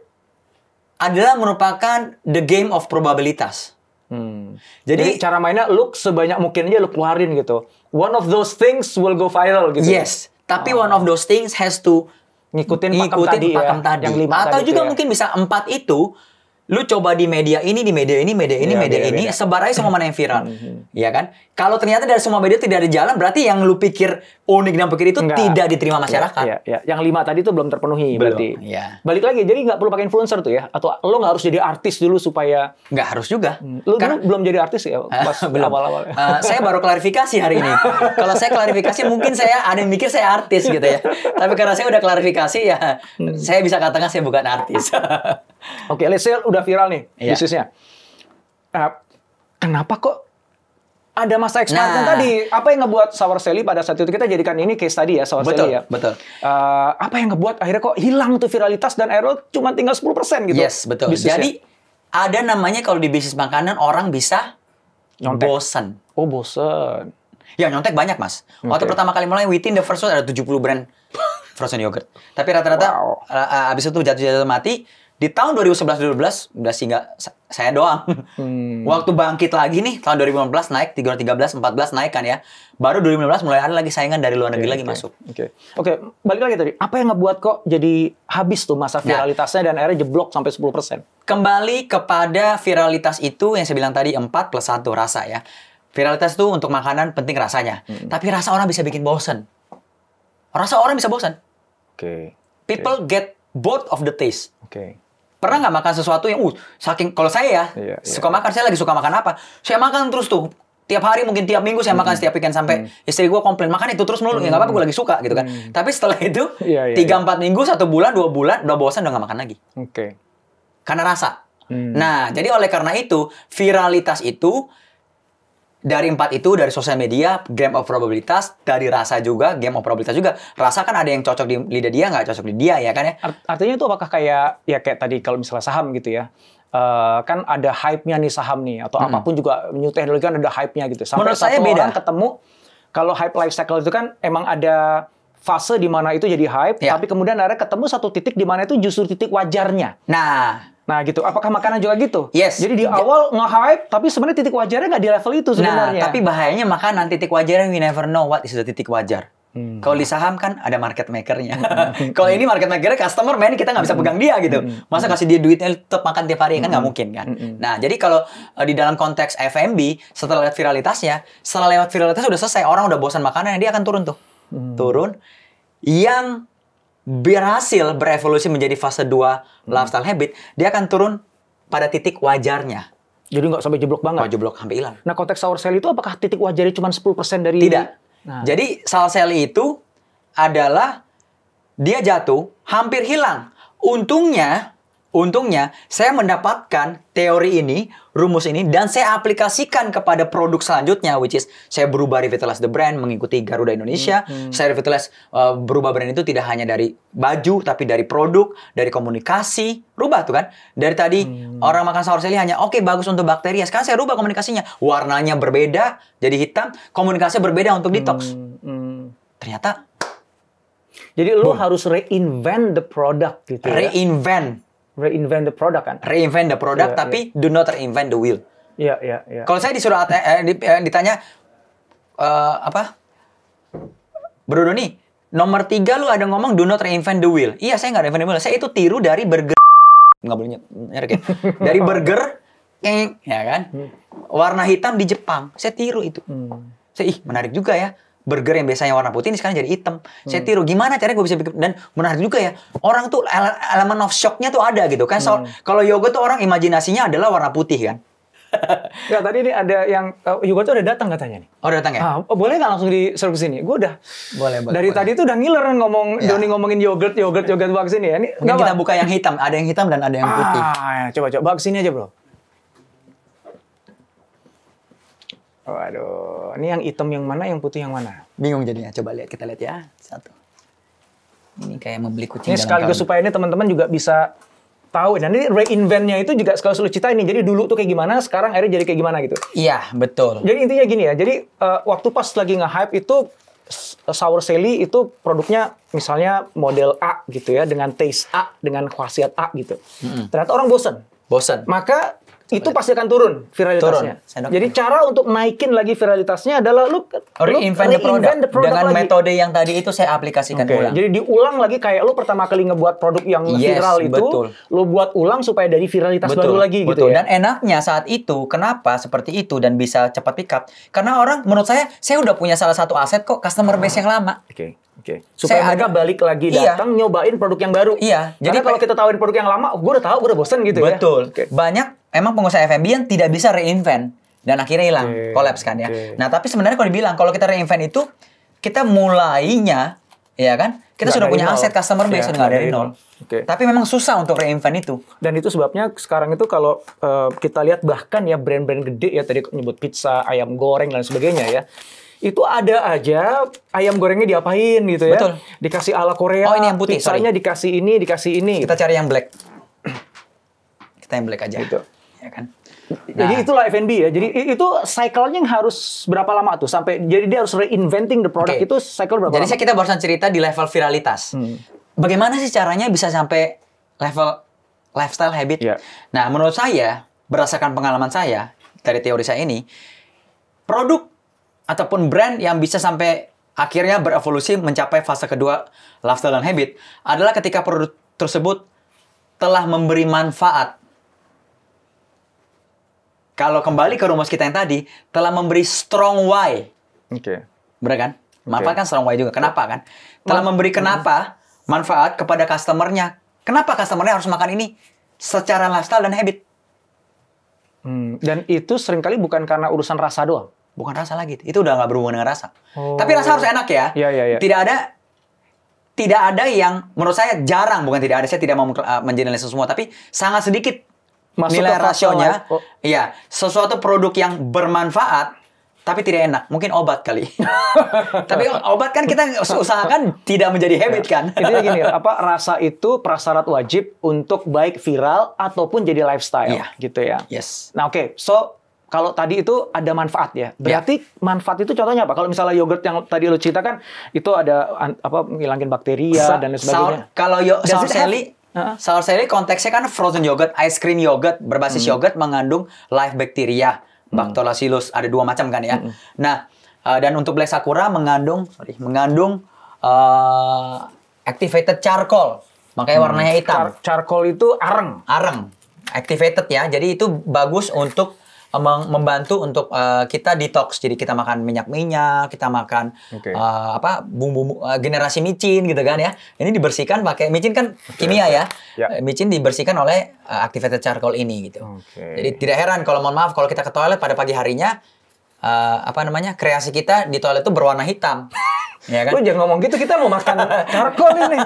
adalah merupakan the game of probabilitas. Hmm. Jadi, Jadi cara mainnya lu sebanyak mungkin aja lu keluarin gitu. One of those things will go viral gitu. Ya? Yes, tapi oh. one of those things has to ngikutin pakem tadi pakem ya, tadi. Yang lima atau tadi juga ya. mungkin bisa empat itu lu coba di media ini, di media ini, media ini, ya, media beda, ini, beda. sebar aja semua mana yang viral. Mm-hmm. Iya kan? Kalau ternyata dari semua media tidak ada jalan, berarti yang lu pikir unik dan pikir itu Enggak. tidak diterima masyarakat. Ya, ya, ya. Yang lima tadi itu belum terpenuhi belum. berarti. Ya. Balik lagi, jadi nggak perlu pakai influencer tuh ya? Atau lo nggak harus jadi artis dulu supaya... Nggak harus juga. Hmm. Lu Karena... belum jadi artis ya <laughs> pas awal-awal? uh, saya baru klarifikasi hari ini. Kalau saya klarifikasi mungkin saya ada yang mikir saya artis gitu ya. Tapi karena saya udah klarifikasi ya, hmm. saya bisa katakan saya bukan artis. Oke, okay, let's udah udah viral nih iya. bisnisnya. Nah, kenapa kok ada masa ekspansi nah. tadi? Apa yang ngebuat sour Sally pada saat itu kita jadikan ini case tadi ya sour betul, ya. Betul. Uh, apa yang ngebuat akhirnya kok hilang tuh viralitas dan error cuma tinggal 10% gitu. Yes, betul. Bisnisnya. Jadi ada namanya kalau di bisnis makanan orang bisa nyontek. bosen. Oh, bosen. Ya nyontek banyak mas. Waktu pertama kali mulai within the first one ada 70 brand <laughs> frozen yogurt. Tapi rata-rata wow. uh, abis itu jatuh-jatuh mati di tahun 2011-2012 udah nggak saya doang. Hmm. Waktu bangkit lagi nih tahun 2015 naik 313 14 naik kan ya. Baru 2015 mulai ada lagi saingan dari luar negeri okay, lagi okay. masuk. Oke. Okay. Oke, okay. balik lagi tadi. Apa yang ngebuat kok jadi habis tuh masa nah. viralitasnya nah, dan akhirnya jeblok sampai 10%? Kembali kepada viralitas itu yang saya bilang tadi 4 plus 1 rasa ya. Viralitas itu untuk makanan penting rasanya. Hmm. Tapi rasa orang bisa bikin bosen. Rasa orang bisa bosen. Oke. Okay. People okay. get bored of the taste. Oke. Okay pernah nggak makan sesuatu yang uh saking kalau saya ya yeah, iya. suka makan saya lagi suka makan apa saya makan terus tuh tiap hari mungkin tiap minggu saya makan mm -hmm. setiap weekend sampai mm -hmm. istri gue komplain makan itu terus melulu mm -hmm. ya nggak apa-apa gue lagi suka gitu kan mm -hmm. tapi setelah itu <laughs> iya, iya, tiga yeah, empat yeah, minggu satu bulan dua bulan udah bosan udah nggak makan lagi oke okay. karena rasa mm -hmm. nah jadi oleh karena itu viralitas itu dari empat itu dari sosial media game of probabilitas dari rasa juga game of probabilitas juga rasa kan ada yang cocok di lidah dia nggak cocok di dia ya kan ya Art artinya itu apakah kayak ya kayak tadi kalau misalnya saham gitu ya Uh, kan ada hype-nya nih saham nih atau hmm. apapun juga new teknologi kan ada hype-nya gitu. Sampai Menurut saya beda. Orang ketemu kalau hype life cycle itu kan emang ada fase di mana itu jadi hype, ya. tapi kemudian ada ketemu satu titik di mana itu justru titik wajarnya. Nah, Nah gitu, apakah makanan juga gitu? Yes. Jadi di awal nge-hype, tapi sebenarnya titik wajarnya nggak di level itu nah, sebenarnya. Nah, tapi bahayanya makanan titik wajarnya we never know what is the titik wajar. Hmm. Kalau di saham kan ada market makernya. Hmm. <laughs> Kalau ini market makernya customer main kita nggak bisa pegang dia gitu. Hmm. Masa kasih dia duitnya tetap makan tiap hari kan nggak hmm. mungkin kan. Hmm. Nah jadi kalau uh, di dalam konteks FMB setelah lihat viralitasnya, setelah lewat viralitas udah selesai orang udah bosan makanan dia akan turun tuh, turun. Yang berhasil berevolusi menjadi fase 2 hmm. lifestyle habit, dia akan turun pada titik wajarnya. Jadi nggak sampai jeblok banget? Nggak jeblok, sampai hilang. Nah, konteks sour sel itu apakah titik wajarnya cuma 10% dari... Tidak. Nah. Jadi, sour sel itu adalah dia jatuh, hampir hilang. Untungnya, Untungnya, saya mendapatkan teori ini, rumus ini, dan saya aplikasikan kepada produk selanjutnya, which is saya berubah revitalize the brand, mengikuti Garuda Indonesia. Hmm. hmm. Saya revitalize, uh, berubah brand itu tidak hanya dari baju, tapi dari produk, dari komunikasi. Rubah tuh kan. Dari tadi, hmm. orang makan sahur seli hanya, oke okay, bagus untuk bakteri. Sekarang saya rubah komunikasinya. Warnanya berbeda, jadi hitam. Komunikasinya berbeda untuk detox. Hmm. Hmm. Ternyata... Jadi lo harus reinvent the product gitu ya? Reinvent reinvent the product kan? Reinvent the product yeah, tapi yeah. do not reinvent the wheel. Iya, yeah, iya, yeah, iya. Yeah. Kalau saya disuruh eh, eh, ditanya uh, apa? Bro Doni, nomor tiga lu ada ngomong do not reinvent the wheel. Iya, saya nggak reinvent the wheel. Saya itu tiru dari burger nggak boleh nyerik ya. <laughs> Dari burger eh, ya kan? Hmm. Warna hitam di Jepang. Saya tiru itu. Hmm. Saya ih, menarik juga ya burger yang biasanya warna putih ini sekarang jadi hitam. Hmm. Saya tiru gimana caranya gue bisa bikin dan menarik juga ya. Orang tuh elemen of shocknya tuh ada gitu kan. hmm. kalau yoga tuh orang imajinasinya adalah warna putih kan. ya tadi ini ada yang uh, eh, Hugo tuh udah datang katanya nih. Oh datang ya? Ah, oh, boleh nggak langsung di diserbu sini? Gue udah. Boleh boleh. Dari boleh. tadi tuh udah ngiler ngomong ya. Doni ngomongin yogurt yogurt yogurt kesini ya. Ini Mungkin kita apa? buka yang hitam. Ada yang hitam dan ada yang putih. Ah, ya, coba coba sini aja bro. Waduh ini yang hitam yang mana, yang putih yang mana? Bingung jadinya. Coba lihat, kita lihat ya. Satu. Ini kayak membeli kucing. Ini sekaligus supaya ini teman-teman juga bisa tahu. Dan ini reinventnya itu juga sekaligus lu cita ini. Jadi dulu tuh kayak gimana, sekarang akhirnya jadi kayak gimana gitu. Iya, betul. Jadi intinya gini ya. Jadi uh, waktu pas lagi nge-hype itu eh, sour Sally itu produknya misalnya model A gitu ya dengan taste A dengan khasiat A gitu. Mm -hmm. Ternyata orang bosen. Bosen. Maka itu pasti akan turun viralitasnya. Turun, Jadi cara untuk naikin lagi viralitasnya adalah lu, reinvent, lu, the, product. the product dengan lagi. metode yang tadi itu saya aplikasikan okay. ulang. Jadi diulang lagi kayak lu pertama kali ngebuat produk yang yes, viral itu, betul. lu buat ulang supaya dari viralitas betul, baru lagi gitu betul. gitu ya. Dan enaknya saat itu kenapa seperti itu dan bisa cepat pick up? Karena orang menurut saya saya udah punya salah satu aset kok customer base yang lama. Oke. Okay. Oke. Okay. Supaya saya mereka ada, balik lagi iya. datang iya, nyobain produk yang baru. Iya. Karena jadi kalau kita tawarin produk yang lama, gue udah tahu, gue udah bosen gitu betul. ya. Betul. Okay. Banyak emang pengusaha F&B yang tidak bisa reinvent dan akhirnya hilang, okay. kan ya. Okay. Nah, tapi sebenarnya kalau dibilang kalau kita reinvent itu kita mulainya ya kan? Kita gak sudah punya nol. aset customer base ya, enggak dari nol. Okay. Tapi memang susah untuk reinvent itu. Dan itu sebabnya sekarang itu kalau uh, kita lihat bahkan ya brand-brand gede ya tadi nyebut pizza, ayam goreng dan sebagainya ya itu ada aja ayam gorengnya diapain gitu ya. Betul. Dikasih ala Korea. Oh ini yang putih. Pizzanya sorry. dikasih ini, dikasih ini. Kita gitu. cari yang black. Kita yang black aja. Gitu ya kan. Nah. Jadi itulah F&B ya. Jadi itu cycle-nya harus berapa lama tuh sampai jadi dia harus reinventing the product okay. itu cycle berapa Jadi lama? kita barusan cerita di level viralitas. Hmm. Bagaimana sih caranya bisa sampai level lifestyle habit? Yeah. Nah, menurut saya berdasarkan pengalaman saya dari teori saya ini produk ataupun brand yang bisa sampai akhirnya berevolusi mencapai fase kedua lifestyle dan habit adalah ketika produk tersebut telah memberi manfaat kalau kembali ke rumus kita yang tadi, telah memberi strong why. Oke. Okay. Benar kan? Manfaat okay. kan strong why juga. Kenapa kan? Telah memberi kenapa manfaat kepada customernya. Kenapa customernya harus makan ini? Secara lifestyle dan habit. Hmm, dan itu seringkali bukan karena urusan rasa doang. Bukan rasa lagi. Itu udah nggak berhubungan dengan rasa. Oh. Tapi rasa harus enak ya. Iya, iya, iya. Tidak ada tidak ada yang menurut saya jarang bukan tidak ada saya tidak mau menjelaskan semua tapi sangat sedikit Masuk nilai rasionya, oh. iya, sesuatu produk yang bermanfaat tapi tidak enak. Mungkin obat kali. <laughs> tapi obat kan kita usahakan tidak menjadi iya. habit kan. jadi gini, <laughs> apa rasa itu prasyarat wajib untuk baik viral ataupun jadi lifestyle yeah. gitu ya. Yes. Nah, oke. Okay. So kalau tadi itu ada manfaat ya. Iya. Berarti yeah. manfaat itu contohnya apa? Kalau misalnya yogurt yang tadi lo ceritakan itu ada apa ngilangin bakteria Sa dan lain sebagainya. kalau yo, sour Uh -huh. Sour konteksnya kan frozen yogurt, ice cream yogurt berbasis hmm. yogurt mengandung live bacteria, hmm. Bactolacillus. Ada dua macam kan ya. Hmm. Nah, uh, dan untuk black sakura mengandung sorry, mengandung uh, activated charcoal. Makanya hmm. warnanya hitam. Char charcoal itu areng. Areng. Activated ya. Jadi itu bagus untuk membantu untuk uh, kita detox. Jadi kita makan minyak-minyak, kita makan okay. uh, eh, apa bumbu uh, eh, generasi micin gitu kan ya. Ini dibersihkan pakai micin kan kimia ya. yeah. Ya. Micin dibersihkan oleh uh, activated charcoal ini gitu. Okay. Jadi tidak heran kalau mohon maaf kalau kita ke toilet pada pagi harinya uh, apa namanya kreasi kita di toilet itu berwarna hitam. <laughs> ya kan? Lu jangan ngomong gitu, kita mau makan <laughs> charcoal ini.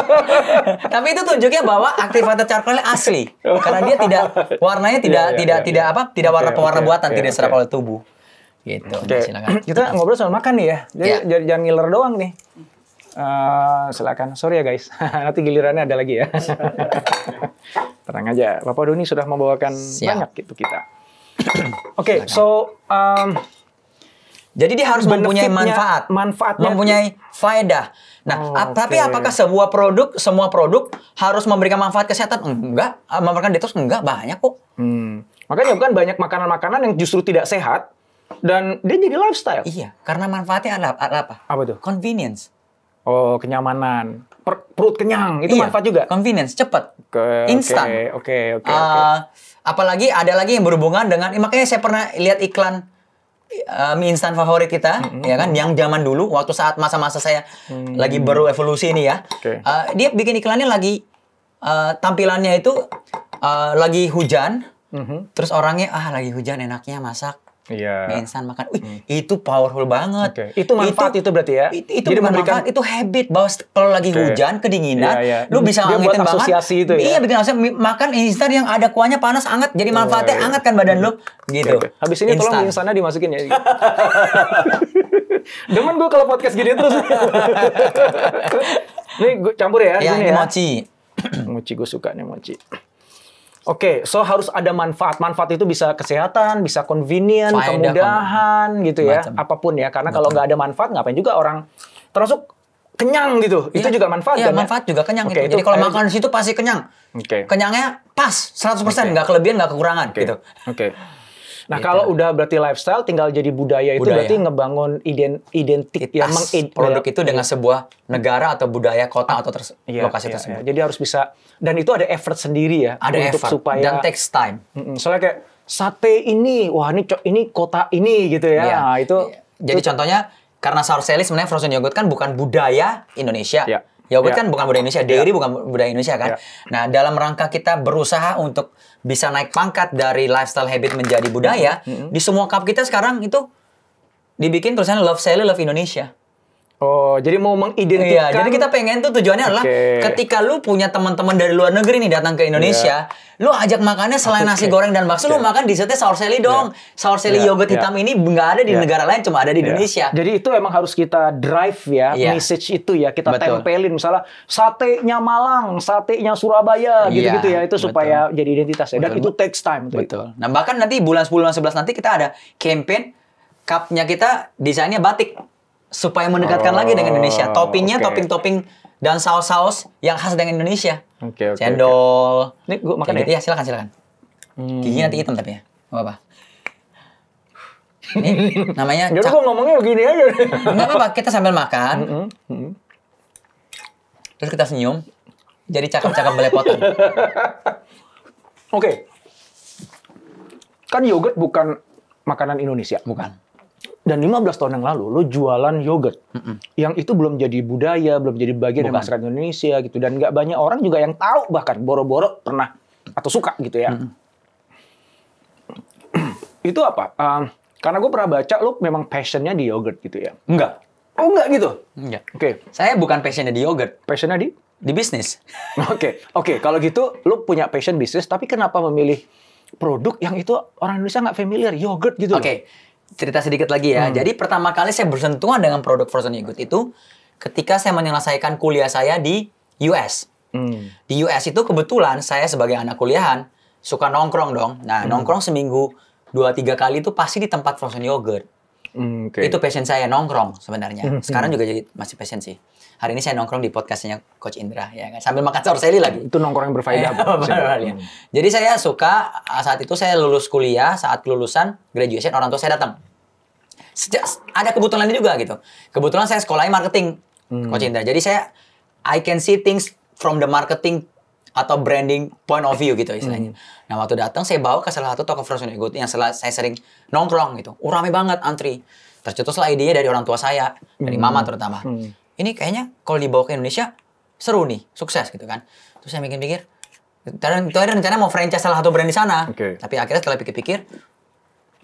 <laughs> Tapi itu tunjuknya bahwa aktivator charcoalnya asli, oh. karena dia tidak warnanya iya, tidak yeah, yeah, tidak yeah, tidak iya. apa tidak warna pewarna okay, buatan, okay, tidak diserap serap oleh tubuh. Gitu. Okay. Nah, silakan. <clears throat> Kita ngobrol soal makan nih ya, jadi yeah. jangan ngiler doang nih. Uh, silakan. Sorry ya guys, nanti gilirannya ada lagi ya. Tenang aja, Bapak Doni sudah membawakan Siap. banyak gitu kita. <coughs> okay, so um, jadi dia harus mempunyai manfaat, manfaat mempunyai faedah. Nah, oh, ap okay. tapi apakah sebuah produk, semua produk harus memberikan manfaat kesehatan? Enggak, ah, memberikan detox enggak banyak kok. Hmm. Makanya bukan banyak makanan-makanan yang justru tidak sehat dan dia jadi lifestyle. Iya, karena manfaatnya adalah, apa? Apa tuh? Convenience. Oh, kenyamanan per, perut kenyang itu iya, manfaat juga convenience cepat okay, instan oke oke okay, ah, oke okay, okay. uh, apalagi ada lagi yang berhubungan dengan makanya saya pernah lihat iklan uh, mie instan favorit kita mm -hmm. ya kan yang zaman dulu waktu saat masa-masa saya mm -hmm. lagi baru evolusi ini ya okay. uh, eh, dia bikin iklannya lagi uh, tampilannya itu uh, lagi hujan mm -hmm. terus orangnya ah lagi hujan enaknya masak Iya. Yeah. Mensan makan. Wih, hmm. itu powerful banget. Okay. Itu manfaat itu, itu berarti ya. Itu, itu Jadi bukan memberikan... manfaat, itu habit bahwa kalau lagi okay. hujan, kedinginan, yeah, yeah. lu bisa Dia buat asosiasi itu ya. Iya, bikin asosiasi makan instan yang ada kuahnya panas anget. Jadi oh, manfaatnya oh, anget kan badan lu gitu. Okay, okay. Habis ini instant. tolong instannya dimasukin ya. <laughs> Demen gue kalau podcast gini terus. <laughs> Nih gue campur ya. Yang ini ya. mochi. <clears throat> mochi gue suka nih mochi. Oke, okay, so harus ada manfaat. Manfaat itu bisa kesehatan, bisa convenient, Faedah, kemudahan, gitu ya, Macam. apapun ya. Karena kalau nggak ada manfaat, ngapain juga orang termasuk kenyang gitu. Ya. Itu iya. juga manfaat Iya, kan? Ya? manfaat ya? juga kenyang okay, gitu. Itu, Jadi kalau makan di situ pasti kenyang. Okay. Kenyangnya pas 100%, okay. nggak kelebihan, nggak kekurangan okay. gitu. Oke. Okay. <laughs> Nah, gitu. kalau udah berarti lifestyle tinggal jadi budaya itu budaya. berarti ngebangun ident identik ya produk itu dengan iya. sebuah negara atau budaya kota atau ters iya, lokasi iya, iya, tersebut. Jadi harus bisa dan itu ada effort sendiri ya ada untuk effort supaya dan takes time mm -mm, soalnya kayak sate ini wah ini ini kota ini gitu ya yeah. nah, itu iya. jadi itu, contohnya karena sour selling sebenarnya frozen yogurt kan bukan budaya Indonesia yeah. Yogurt yeah. kan bukan budaya Indonesia, dairy yeah. bukan budaya Indonesia kan. Yeah. Nah, dalam rangka kita berusaha untuk bisa naik pangkat dari lifestyle habit menjadi budaya, mm -hmm. di semua cup kita sekarang itu dibikin tulisannya love Sally, love Indonesia. Oh, jadi mau mengidentifikasi. Iya, jadi kita pengen tuh tujuannya adalah okay. ketika lu punya teman-teman dari luar negeri nih datang ke Indonesia, yeah. lu ajak makannya selain okay. nasi goreng dan bakso, yeah. lu iya. makan dessertnya saur seli dong. Yeah. Saur seli iya. yeah. yogurt yeah. hitam ini nggak ada di yeah. negara lain, cuma ada di yeah. Indonesia. Jadi itu emang harus kita drive ya, yeah. message itu ya kita Betul. tempelin misalnya satenya Malang, satenya Surabaya iya, gitu-gitu yeah. ya, itu supaya Betul. jadi identitas ya. Dan Betul. itu takes time. Betul. Nah, bahkan nanti bulan 10 bulan 11 nanti kita ada campaign cupnya kita desainnya batik supaya mendekatkan oh, lagi dengan oh, Indonesia. Toppingnya okay. topping topping dan saus-saus yang khas dengan Indonesia. Oke, okay, oke. Cendol. Okay. Ini gue makan ya? Iya, Ya, silakan, silakan. Hmm. Giginya nanti hitam tapi ya. Gak apa-apa. Ini <laughs> namanya Jadi gue ngomongnya begini aja. <laughs> Gak apa kita sambil makan. Mm -hmm. Terus kita senyum. Jadi cakep-cakep belepotan. <laughs> oke. Okay. Kan yogurt bukan makanan Indonesia, bukan? dan 15 tahun yang lalu lo jualan yogurt mm -mm. yang itu belum jadi budaya belum jadi bagian dari masyarakat Indonesia gitu dan nggak banyak orang juga yang tahu bahkan boro-boro pernah atau suka gitu ya mm -mm. <clears throat> itu apa um, karena gue pernah baca lo memang passionnya di yogurt gitu ya enggak oh enggak gitu enggak oke okay. saya bukan passionnya di yogurt passionnya di di bisnis <laughs> oke oke okay. okay. kalau gitu lo punya passion bisnis tapi kenapa memilih produk yang itu orang Indonesia nggak familiar yogurt gitu oke okay cerita sedikit lagi ya. Hmm. Jadi pertama kali saya bersentuhan dengan produk frozen yogurt itu ketika saya menyelesaikan kuliah saya di US. Hmm. Di US itu kebetulan saya sebagai anak kuliahan suka nongkrong dong. Nah, hmm. nongkrong seminggu dua tiga kali itu pasti di tempat frozen yogurt. Hmm, okay. Itu passion saya nongkrong sebenarnya. Hmm, hmm. Sekarang juga jadi masih passion sih. Hari ini saya nongkrong di podcastnya Coach Indra ya kan sambil makan seli lagi. Itu nongkrong yang berfaedah. <laughs> Jadi saya suka ah, saat itu saya lulus kuliah, saat kelulusan graduation orang tua saya datang. Sejak, ada kebetulan juga gitu. Kebetulan saya sekolahnya marketing, hmm. Coach Indra. Jadi saya I can see things from the marketing atau branding point of view gitu hmm. istilahnya. Mm. Nah waktu datang saya bawa ke salah satu toko frozen yogurt yang saya sering nongkrong gitu. Oh, rame banget antri. Tercetuslah idenya dari orang tua saya, mm. dari hmm. mama terutama. Mm. Ini kayaknya kalau dibawa ke Indonesia seru nih, sukses gitu kan. Terus saya mikir-mikir, itu ada rencana mau franchise salah satu brand di sana. Okay. Tapi akhirnya setelah pikir-pikir,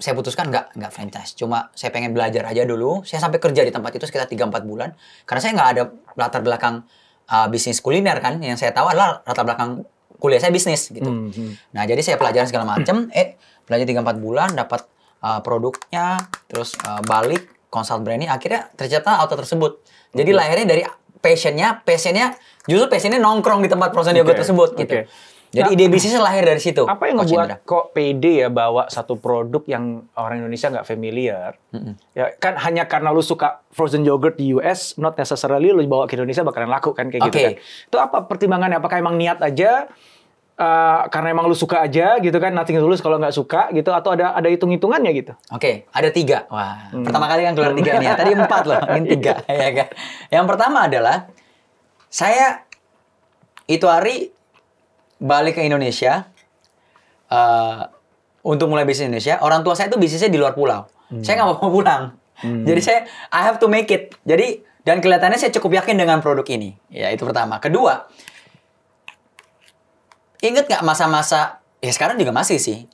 saya putuskan nggak nggak franchise. Cuma saya pengen belajar aja dulu. Saya sampai kerja di tempat itu sekitar 3-4 bulan. Karena saya nggak ada latar belakang uh, bisnis kuliner kan yang saya tahu adalah latar belakang kuliah saya bisnis gitu. -hmm. hmm. Nah, jadi saya pelajaran segala macam, eh belajar 3 4 bulan dapat uh, produknya, terus uh, balik konsult brand ini akhirnya tercipta auto tersebut. Jadi okay. lahirnya dari passionnya, passionnya justru passionnya nongkrong di tempat perusahaan okay. yogurt tersebut gitu. Okay. Jadi nah, ide bisnisnya lahir dari situ. Apa yang membuat Indra? kok PD ya bawa satu produk yang orang Indonesia nggak familiar? Mm-hmm. Ya kan hanya karena lu suka frozen yogurt di US, not necessarily lu bawa ke Indonesia bakalan laku kan kayak okay. gitu kan. Itu apa pertimbangannya? Apakah emang niat aja? Uh, karena emang lu suka aja gitu kan nothing to lose kalau nggak suka gitu atau ada ada hitung hitungannya gitu oke okay, ada tiga wah hmm. pertama kali kan keluar tiga nih ya. tadi empat loh ini tiga <laughs> ya kan yang pertama adalah saya itu hari balik ke Indonesia uh, untuk mulai bisnis Indonesia, orang tua saya itu bisnisnya di luar pulau. Hmm. Saya nggak mau <laughs> pulang. Hmm. Jadi saya I have to make it. Jadi dan kelihatannya saya cukup yakin dengan produk ini. Ya itu pertama. Kedua, inget nggak masa-masa ya sekarang juga masih sih.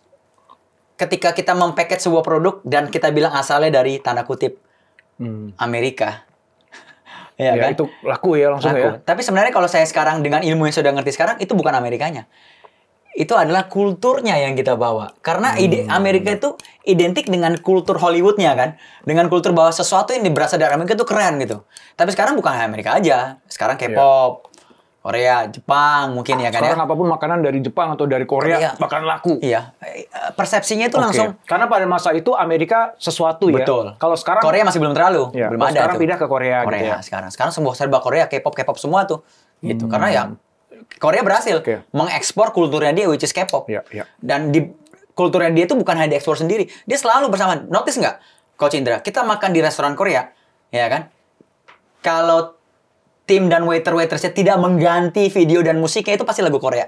Ketika kita mempaket sebuah produk dan kita bilang asalnya dari tanda kutip hmm. Amerika, ya, ya kan? itu laku ya langsung laku. ya. Tapi sebenarnya kalau saya sekarang dengan ilmu yang sudah ngerti sekarang itu bukan Amerikanya. Itu adalah kulturnya yang kita bawa. Karena hmm. ide Amerika itu identik dengan kultur Hollywoodnya kan. Dengan kultur bahwa sesuatu yang berasal dari Amerika itu keren gitu. Tapi sekarang bukan Amerika aja. Sekarang K-pop, Korea, Jepang mungkin ya kan Sekarang ya. apapun makanan dari Jepang atau dari Korea, Korea. Iya. bakalan laku. Iya. Persepsinya itu okay. langsung. Karena pada masa itu Amerika sesuatu Betul. ya. Betul. Kalau sekarang Korea masih belum terlalu, ya. belum Kalo ada. Sekarang itu. pindah ke Korea. Gitu Korea gitu ya. sekarang. Sekarang semua serba Korea, K-pop, K-pop semua tuh. Gitu. Hmm. Karena ya Korea berhasil okay. mengekspor kulturnya dia which is K-pop. Iya. iya. Dan di kulturnya dia itu bukan hanya diekspor sendiri. Dia selalu bersamaan. Notice nggak, Coach Indra? Kita makan di restoran Korea, ya kan? Kalau tim dan waiter-waitersnya tidak mengganti video dan musiknya itu pasti lagu Korea.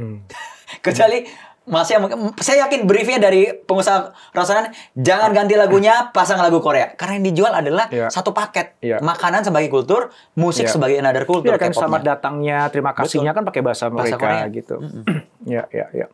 Hmm. <laughs> Kecuali masih yang, saya yakin briefnya dari pengusaha restoran jangan ganti lagunya pasang lagu Korea karena yang dijual adalah yeah. satu paket yeah. makanan sebagai kultur musik yeah. sebagai another kultur iya yeah, kan selamat datangnya terima kasihnya Betul. kan pakai bahasa mereka bahasa Korea. gitu ya ya ya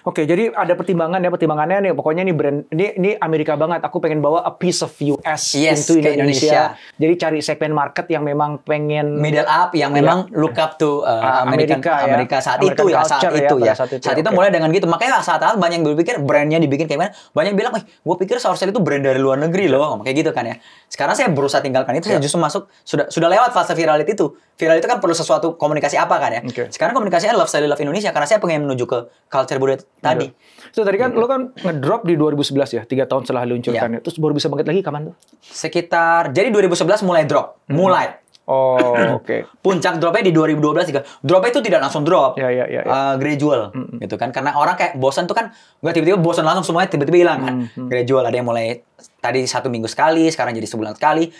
Oke, jadi ada pertimbangan ya pertimbangannya nih. Pokoknya ini brand ini ini Amerika banget. Aku pengen bawa a piece of US yes, into Indonesia. Indonesia. Jadi cari segmen market yang memang pengen middle up yang iya. memang look up to uh, Amerika Amerika ya. Amerika saat American itu ya saat ya, itu ya. Saat itu, saat itu okay. mulai dengan gitu. Makanya saat itu banyak yang berpikir brandnya dibikin kayak mana. Banyak bilang, "Eh, gue pikir seharusnya itu brand dari luar negeri loh." Kayak gitu kan ya. Sekarang saya berusaha tinggalkan itu. Yeah. Saya iya. justru masuk sudah sudah lewat fase viral itu. Viral itu kan perlu sesuatu komunikasi apa kan ya. Okay. Sekarang komunikasinya love style love Indonesia karena saya pengen menuju ke culture budaya tadi. So tadi kan gitu. lo kan ngedrop di 2011 ya, tiga tahun setelah diluncurkannya iya. Yeah. Terus baru bisa bangkit lagi kapan tuh? Sekitar jadi 2011 mulai drop, hmm. mulai. Oh, <coughs> oke. Okay. Puncak dropnya di 2012 tiga. Dropnya itu tidak langsung drop. Ya, ya, ya. ya. Eh, gradual, mm -hmm. gitu kan. Karena orang kayak bosan tuh kan, nggak tiba-tiba bosan langsung semuanya tiba-tiba hilang kan. Mm -hmm. Gradual ada yang mulai tadi satu minggu sekali, sekarang jadi sebulan sekali,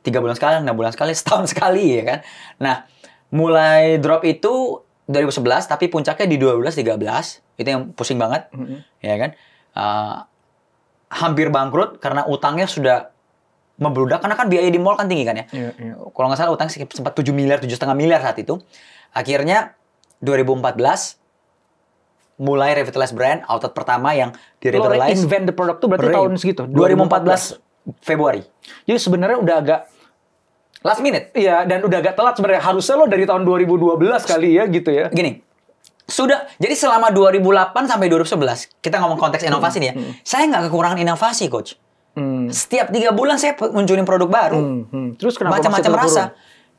tiga bulan sekali, enam bulan sekali, <laughs> setahun sekali ya kan. Nah, mulai drop itu 2011 tapi puncaknya di 2012 13 itu yang pusing banget mm-hmm. ya kan uh, hampir bangkrut karena utangnya sudah membludak karena kan biaya di mall kan tinggi kan ya yeah, yeah. kalau nggak salah utang sempat 7 miliar tujuh setengah miliar saat itu akhirnya 2014 mulai revitalize brand outlet pertama yang di revitalize invent the product tuh berarti brand. tahun segitu 2014, 2014 Februari jadi sebenarnya udah agak last minute iya dan udah agak telat sebenarnya harusnya lo dari tahun 2012 kali ya gitu ya gini sudah jadi selama 2008 sampai 2011 kita ngomong konteks hmm, inovasi hmm. nih ya. Hmm. Saya nggak kekurangan inovasi, coach. Hmm. Setiap tiga bulan saya munculin produk baru. Hmm. Hmm. Terus kenapa macam-macam rasa?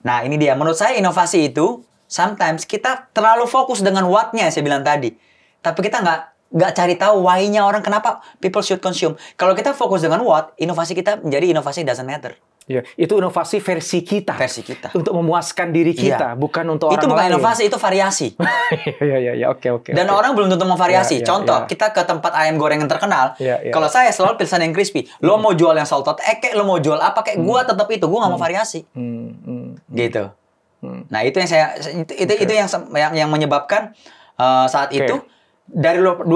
Nah ini dia. Menurut saya inovasi itu sometimes kita terlalu fokus dengan what-nya saya bilang tadi. Tapi kita nggak nggak cari tahu why-nya orang kenapa people should consume. Kalau kita fokus dengan what, inovasi kita menjadi inovasi doesn't matter ya itu inovasi versi kita. Versi kita. Untuk memuaskan diri iya. kita, ya. bukan untuk orang lain. Itu bukan inovasi, itu variasi. <laughs> Iya, iya, iya, oke, oke. Dan okay. orang belum tentu mau variasi. Ya, ya, Contoh, ya. kita ke tempat ayam goreng yang terkenal. Ya, ya. Kalau saya selalu pilihan yang crispy. Lo hmm. mau jual yang salted egg, kayak lo mau jual apa, kayak hmm. gua tetap itu, gua nggak mau hmm. variasi. Hmm, hmm. Hmm. Gitu. Hmm. Nah, itu yang saya itu itu, okay. itu yang, yang yang menyebabkan uh, saat okay. itu dari 2008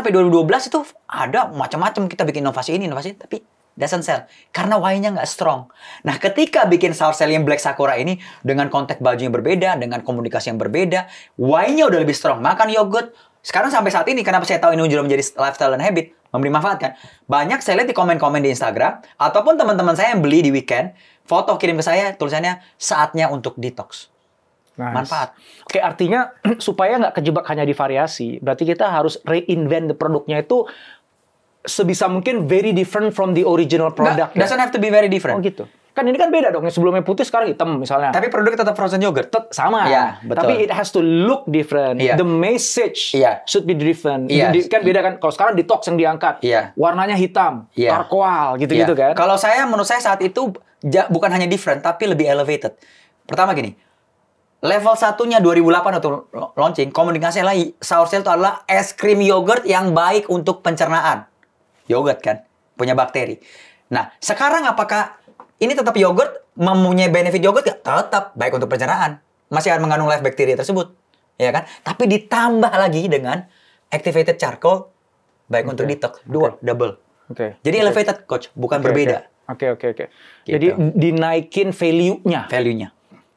sampai 2012 itu ada macam-macam kita bikin inovasi ini, inovasi ini, tapi doesn't sell karena wine-nya nggak strong. Nah, ketika bikin sour sell yang Black Sakura ini dengan konteks baju yang berbeda, dengan komunikasi yang berbeda, wine-nya udah lebih strong. Makan yogurt. Sekarang sampai saat ini kenapa saya tahu ini juga menjadi lifestyle dan habit memberi manfaat kan? Banyak saya lihat di komen-komen di Instagram ataupun teman-teman saya yang beli di weekend, foto kirim ke saya tulisannya saatnya untuk detox. Nice. Manfaat. Oke, artinya <clears throat> supaya nggak kejebak hanya di variasi, berarti kita harus reinvent produknya itu sebisa mungkin very different from the original product. Nggak, doesn't have to be very different. Oh gitu. Kan ini kan beda dong, sebelumnya putih sekarang hitam misalnya. Tapi produknya tetap frozen yogurt. Tet sama. Ya, betul. Tapi it has to look different. Ya. The message ya. should be different. Ya. Di, kan beda kan, kalau sekarang detox yang diangkat. Ya. Warnanya hitam, ya. tarkoal gitu-gitu ya. kan. Kalau saya, menurut saya saat itu bukan hanya different, tapi lebih elevated. Pertama gini, level satunya 2008 waktu launching, Komunikasinya lagi, sour sale itu adalah es krim yogurt yang baik untuk pencernaan yogurt kan, punya bakteri. Nah, sekarang apakah ini tetap yogurt mempunyai benefit yogurt ya Tetap baik untuk pencernaan. Masih akan mengandung live bacteria tersebut, ya kan? Tapi ditambah lagi dengan activated charcoal baik okay. untuk detox, dua okay. double. Oke. Okay. Jadi okay. elevated coach, bukan okay, berbeda. Oke, okay. oke, okay, oke. Okay, okay. Gitu. Jadi dinaikin value-nya. Value-nya.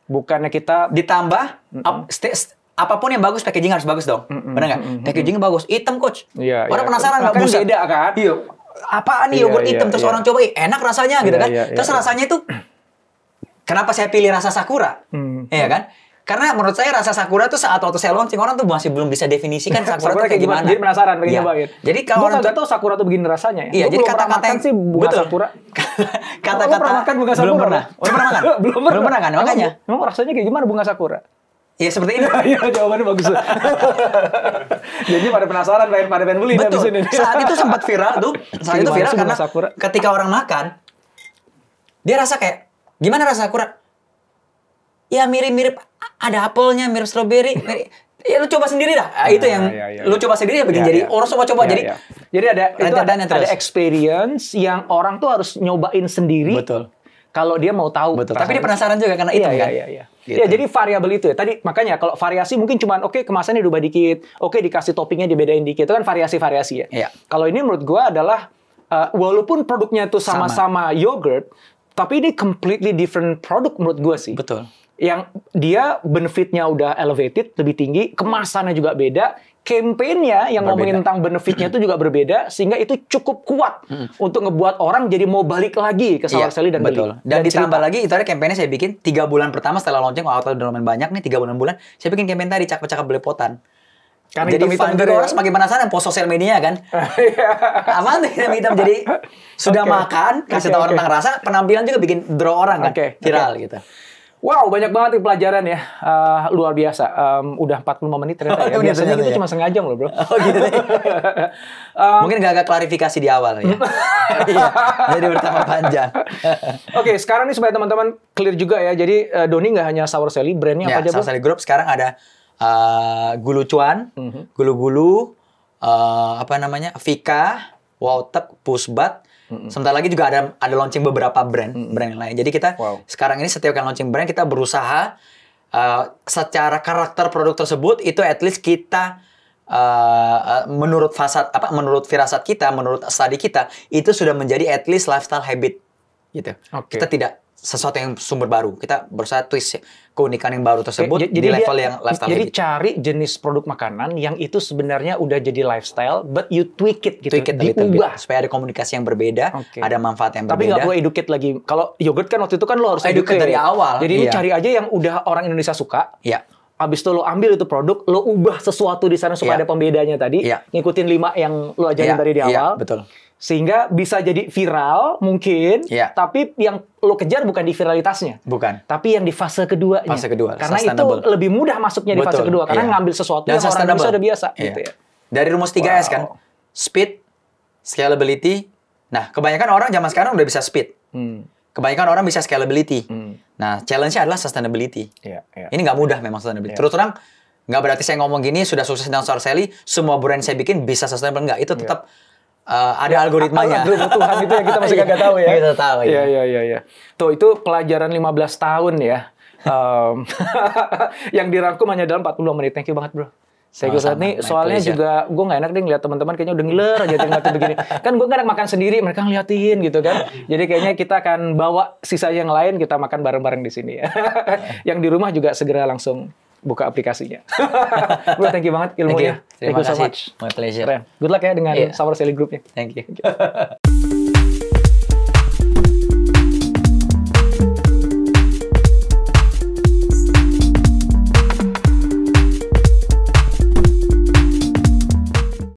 Bukannya kita ditambah mm -hmm. up, st st apapun yang bagus packaging harus bagus dong. Mm -mm, Benar nggak? Mm -mm, Packaging bagus. item coach. Iya. Yeah, orang yeah. penasaran nggak? Kan bisa? beda kan? Iya. Apaan nih yeah, yogurt yeah, hitam? Terus yeah. orang coba, enak rasanya gitu iya, kan? Iya, iya, terus rasanya itu, kenapa saya pilih rasa sakura? Mm. Iya kan? Karena menurut saya rasa sakura tuh saat waktu saya launching orang tuh masih belum bisa definisikan sakura, <laughs> sakura tuh kayak gimana. Jadi penasaran pengen ya. Jadi kalau orang tuh sakura tuh begini rasanya ya. Iya, jadi kata-kata yang sih bunga sakura. <laughs> kata-kata bunga sakura. Oh, <laughs> belum pernah. belum pernah. kan makanya. Memang emang rasanya kayak gimana bunga sakura? Ya seperti ini. <laughs> Iya jawabannya bagus. <laughs> Jadi pada penasaran, pada pengen beli. Kan Betul. Ini. Saat itu sempat viral tuh. <laughs> Saat itu viral karena sakura. ketika orang makan, dia rasa kayak gimana rasa sakura? Ya mirip-mirip ada apelnya, mirip stroberi. Mirip, ya lu coba sendiri lah. Nah, itu yang ya, ya, ya. lu coba sendiri ya bikin ya, jadi ya. orang coba-coba ya, jadi. Ya. Jadi ada itu ada, ada experience yang orang tuh harus nyobain sendiri. Betul. Kalau dia mau tahu. Betul. Tapi dia penasaran juga karena iya, itu ya, kan. Iya iya iya. Iya, gitu. Ya jadi variabel itu ya. Tadi makanya kalau variasi mungkin cuman oke okay, kemasannya diubah dikit, oke okay, dikasih toppingnya dibedain dikit. Itu kan variasi-variasi ya. ya. Kalau ini menurut gue adalah uh, walaupun produknya itu sama-sama yogurt, tapi ini completely different produk menurut gue sih. Betul yang dia benefitnya udah elevated lebih tinggi kemasannya juga beda kampanyenya yang berbeda. ngomongin tentang benefitnya itu juga berbeda sehingga itu cukup kuat hmm. untuk ngebuat orang jadi mau balik lagi ke sosial media Sally dan betul. Dan, dan ditambah cerita. lagi itu ada kampanye saya bikin tiga bulan pertama setelah launching waktu udah lumayan banyak nih tiga bulan bulan saya bikin kampanye tadi cakep-cakep belepotan. Karena jadi hitam, -hitam gitu orang ya. semakin penasaran post sosial media kan. <laughs> Iya. apa nih hitam hitam jadi sudah okay. makan kasih okay, tahu okay. tentang rasa penampilan juga bikin draw orang kan okay. viral okay. gitu. Wow, banyak banget nih pelajaran ya. Uh, luar biasa. Um, udah 45 menit ternyata oh, ya. Iya, Biasanya kita ya. cuma sengaja loh, Bro. Oh, gitu. um, <laughs> Mungkin gak ada klarifikasi di awal ya. <laughs> iya, jadi bertambah panjang. Oke, okay, sekarang nih supaya teman-teman clear juga ya. Jadi uh, Doni nggak hanya Sour Sally, brandnya ya, apa aja, Bro? Sour Sally Group sekarang ada uh, Gulu Cuan, mhm. Gulu Gulu, uh, apa namanya, Vika, Wautek, Pusbat, Mm-hmm. Sebentar lagi juga ada ada launching beberapa brand hmm brand lain. Jadi kita wow. sekarang ini setiap kali launching brand kita berusaha uh, secara karakter produk tersebut itu at least kita Uh, uh, menurut fasad apa menurut firasat kita menurut study kita itu sudah menjadi at least lifestyle habit gitu okay. kita tidak sesuatu yang sumber baru kita berusaha twist ya keunikan yang baru tersebut Oke, jadi di level dia, yang lifestyle. Jadi gitu. cari jenis produk makanan yang itu sebenarnya udah jadi lifestyle, but you tweak it gitu, tweak it diubah bit, supaya ada komunikasi yang berbeda, okay. ada manfaat yang Tapi berbeda. Tapi nggak perlu educate lagi. Kalau yogurt kan waktu itu kan lo harus oh, educate, dari awal. Jadi yeah. lu cari aja yang udah orang Indonesia suka. Iya. Yeah. Abis itu lo ambil itu produk, lo ubah sesuatu di sana supaya yeah. ada pembedanya tadi. Yeah. Ngikutin lima yang lo ajarin yeah. dari di iya, awal. Yeah, betul sehingga bisa jadi viral mungkin ya. tapi yang lo kejar bukan di viralitasnya bukan tapi yang di fase kedua fase kedua karena itu lebih mudah masuknya Betul. di fase kedua karena ya. ngambil sesuatu yang orang Indonesia udah biasa ya. gitu ya dari rumus 3S kan speed scalability nah kebanyakan orang zaman sekarang udah bisa speed hmm. kebanyakan orang bisa scalability hmm. nah challenge-nya adalah sustainability ya, ya. ini nggak mudah memang sustainability ya. terus terang nggak berarti saya ngomong gini sudah sukses dengan Star semua brand saya bikin bisa sustainable nggak itu iya. tetap ya uh, ada ya, algoritmanya. Algoritma Tuhan itu yang kita masih iya, gak tahu ya. Kita tahu ya. Iya iya iya Tuh itu pelajaran 15 tahun ya. um, <laughs> yang dirangkum hanya dalam 42 menit. Thank you banget, Bro. Saya gue saat ini soalnya juga gue nggak enak deh ngeliat teman-teman kayaknya udah ngiler aja ngeliatin begini. Kan gue nggak enak makan sendiri, mereka ngeliatin gitu kan. Jadi kayaknya kita akan bawa sisa yang lain kita makan bareng-bareng di sini ya. <laughs> yang di rumah juga segera langsung buka aplikasinya. <laughs> Bro, thank you banget ilmunya. Thank you, thank you so kasih. much. My pleasure. Keren. Good luck ya dengan yeah. Summer Selling Group-nya. Thank you. Thank you.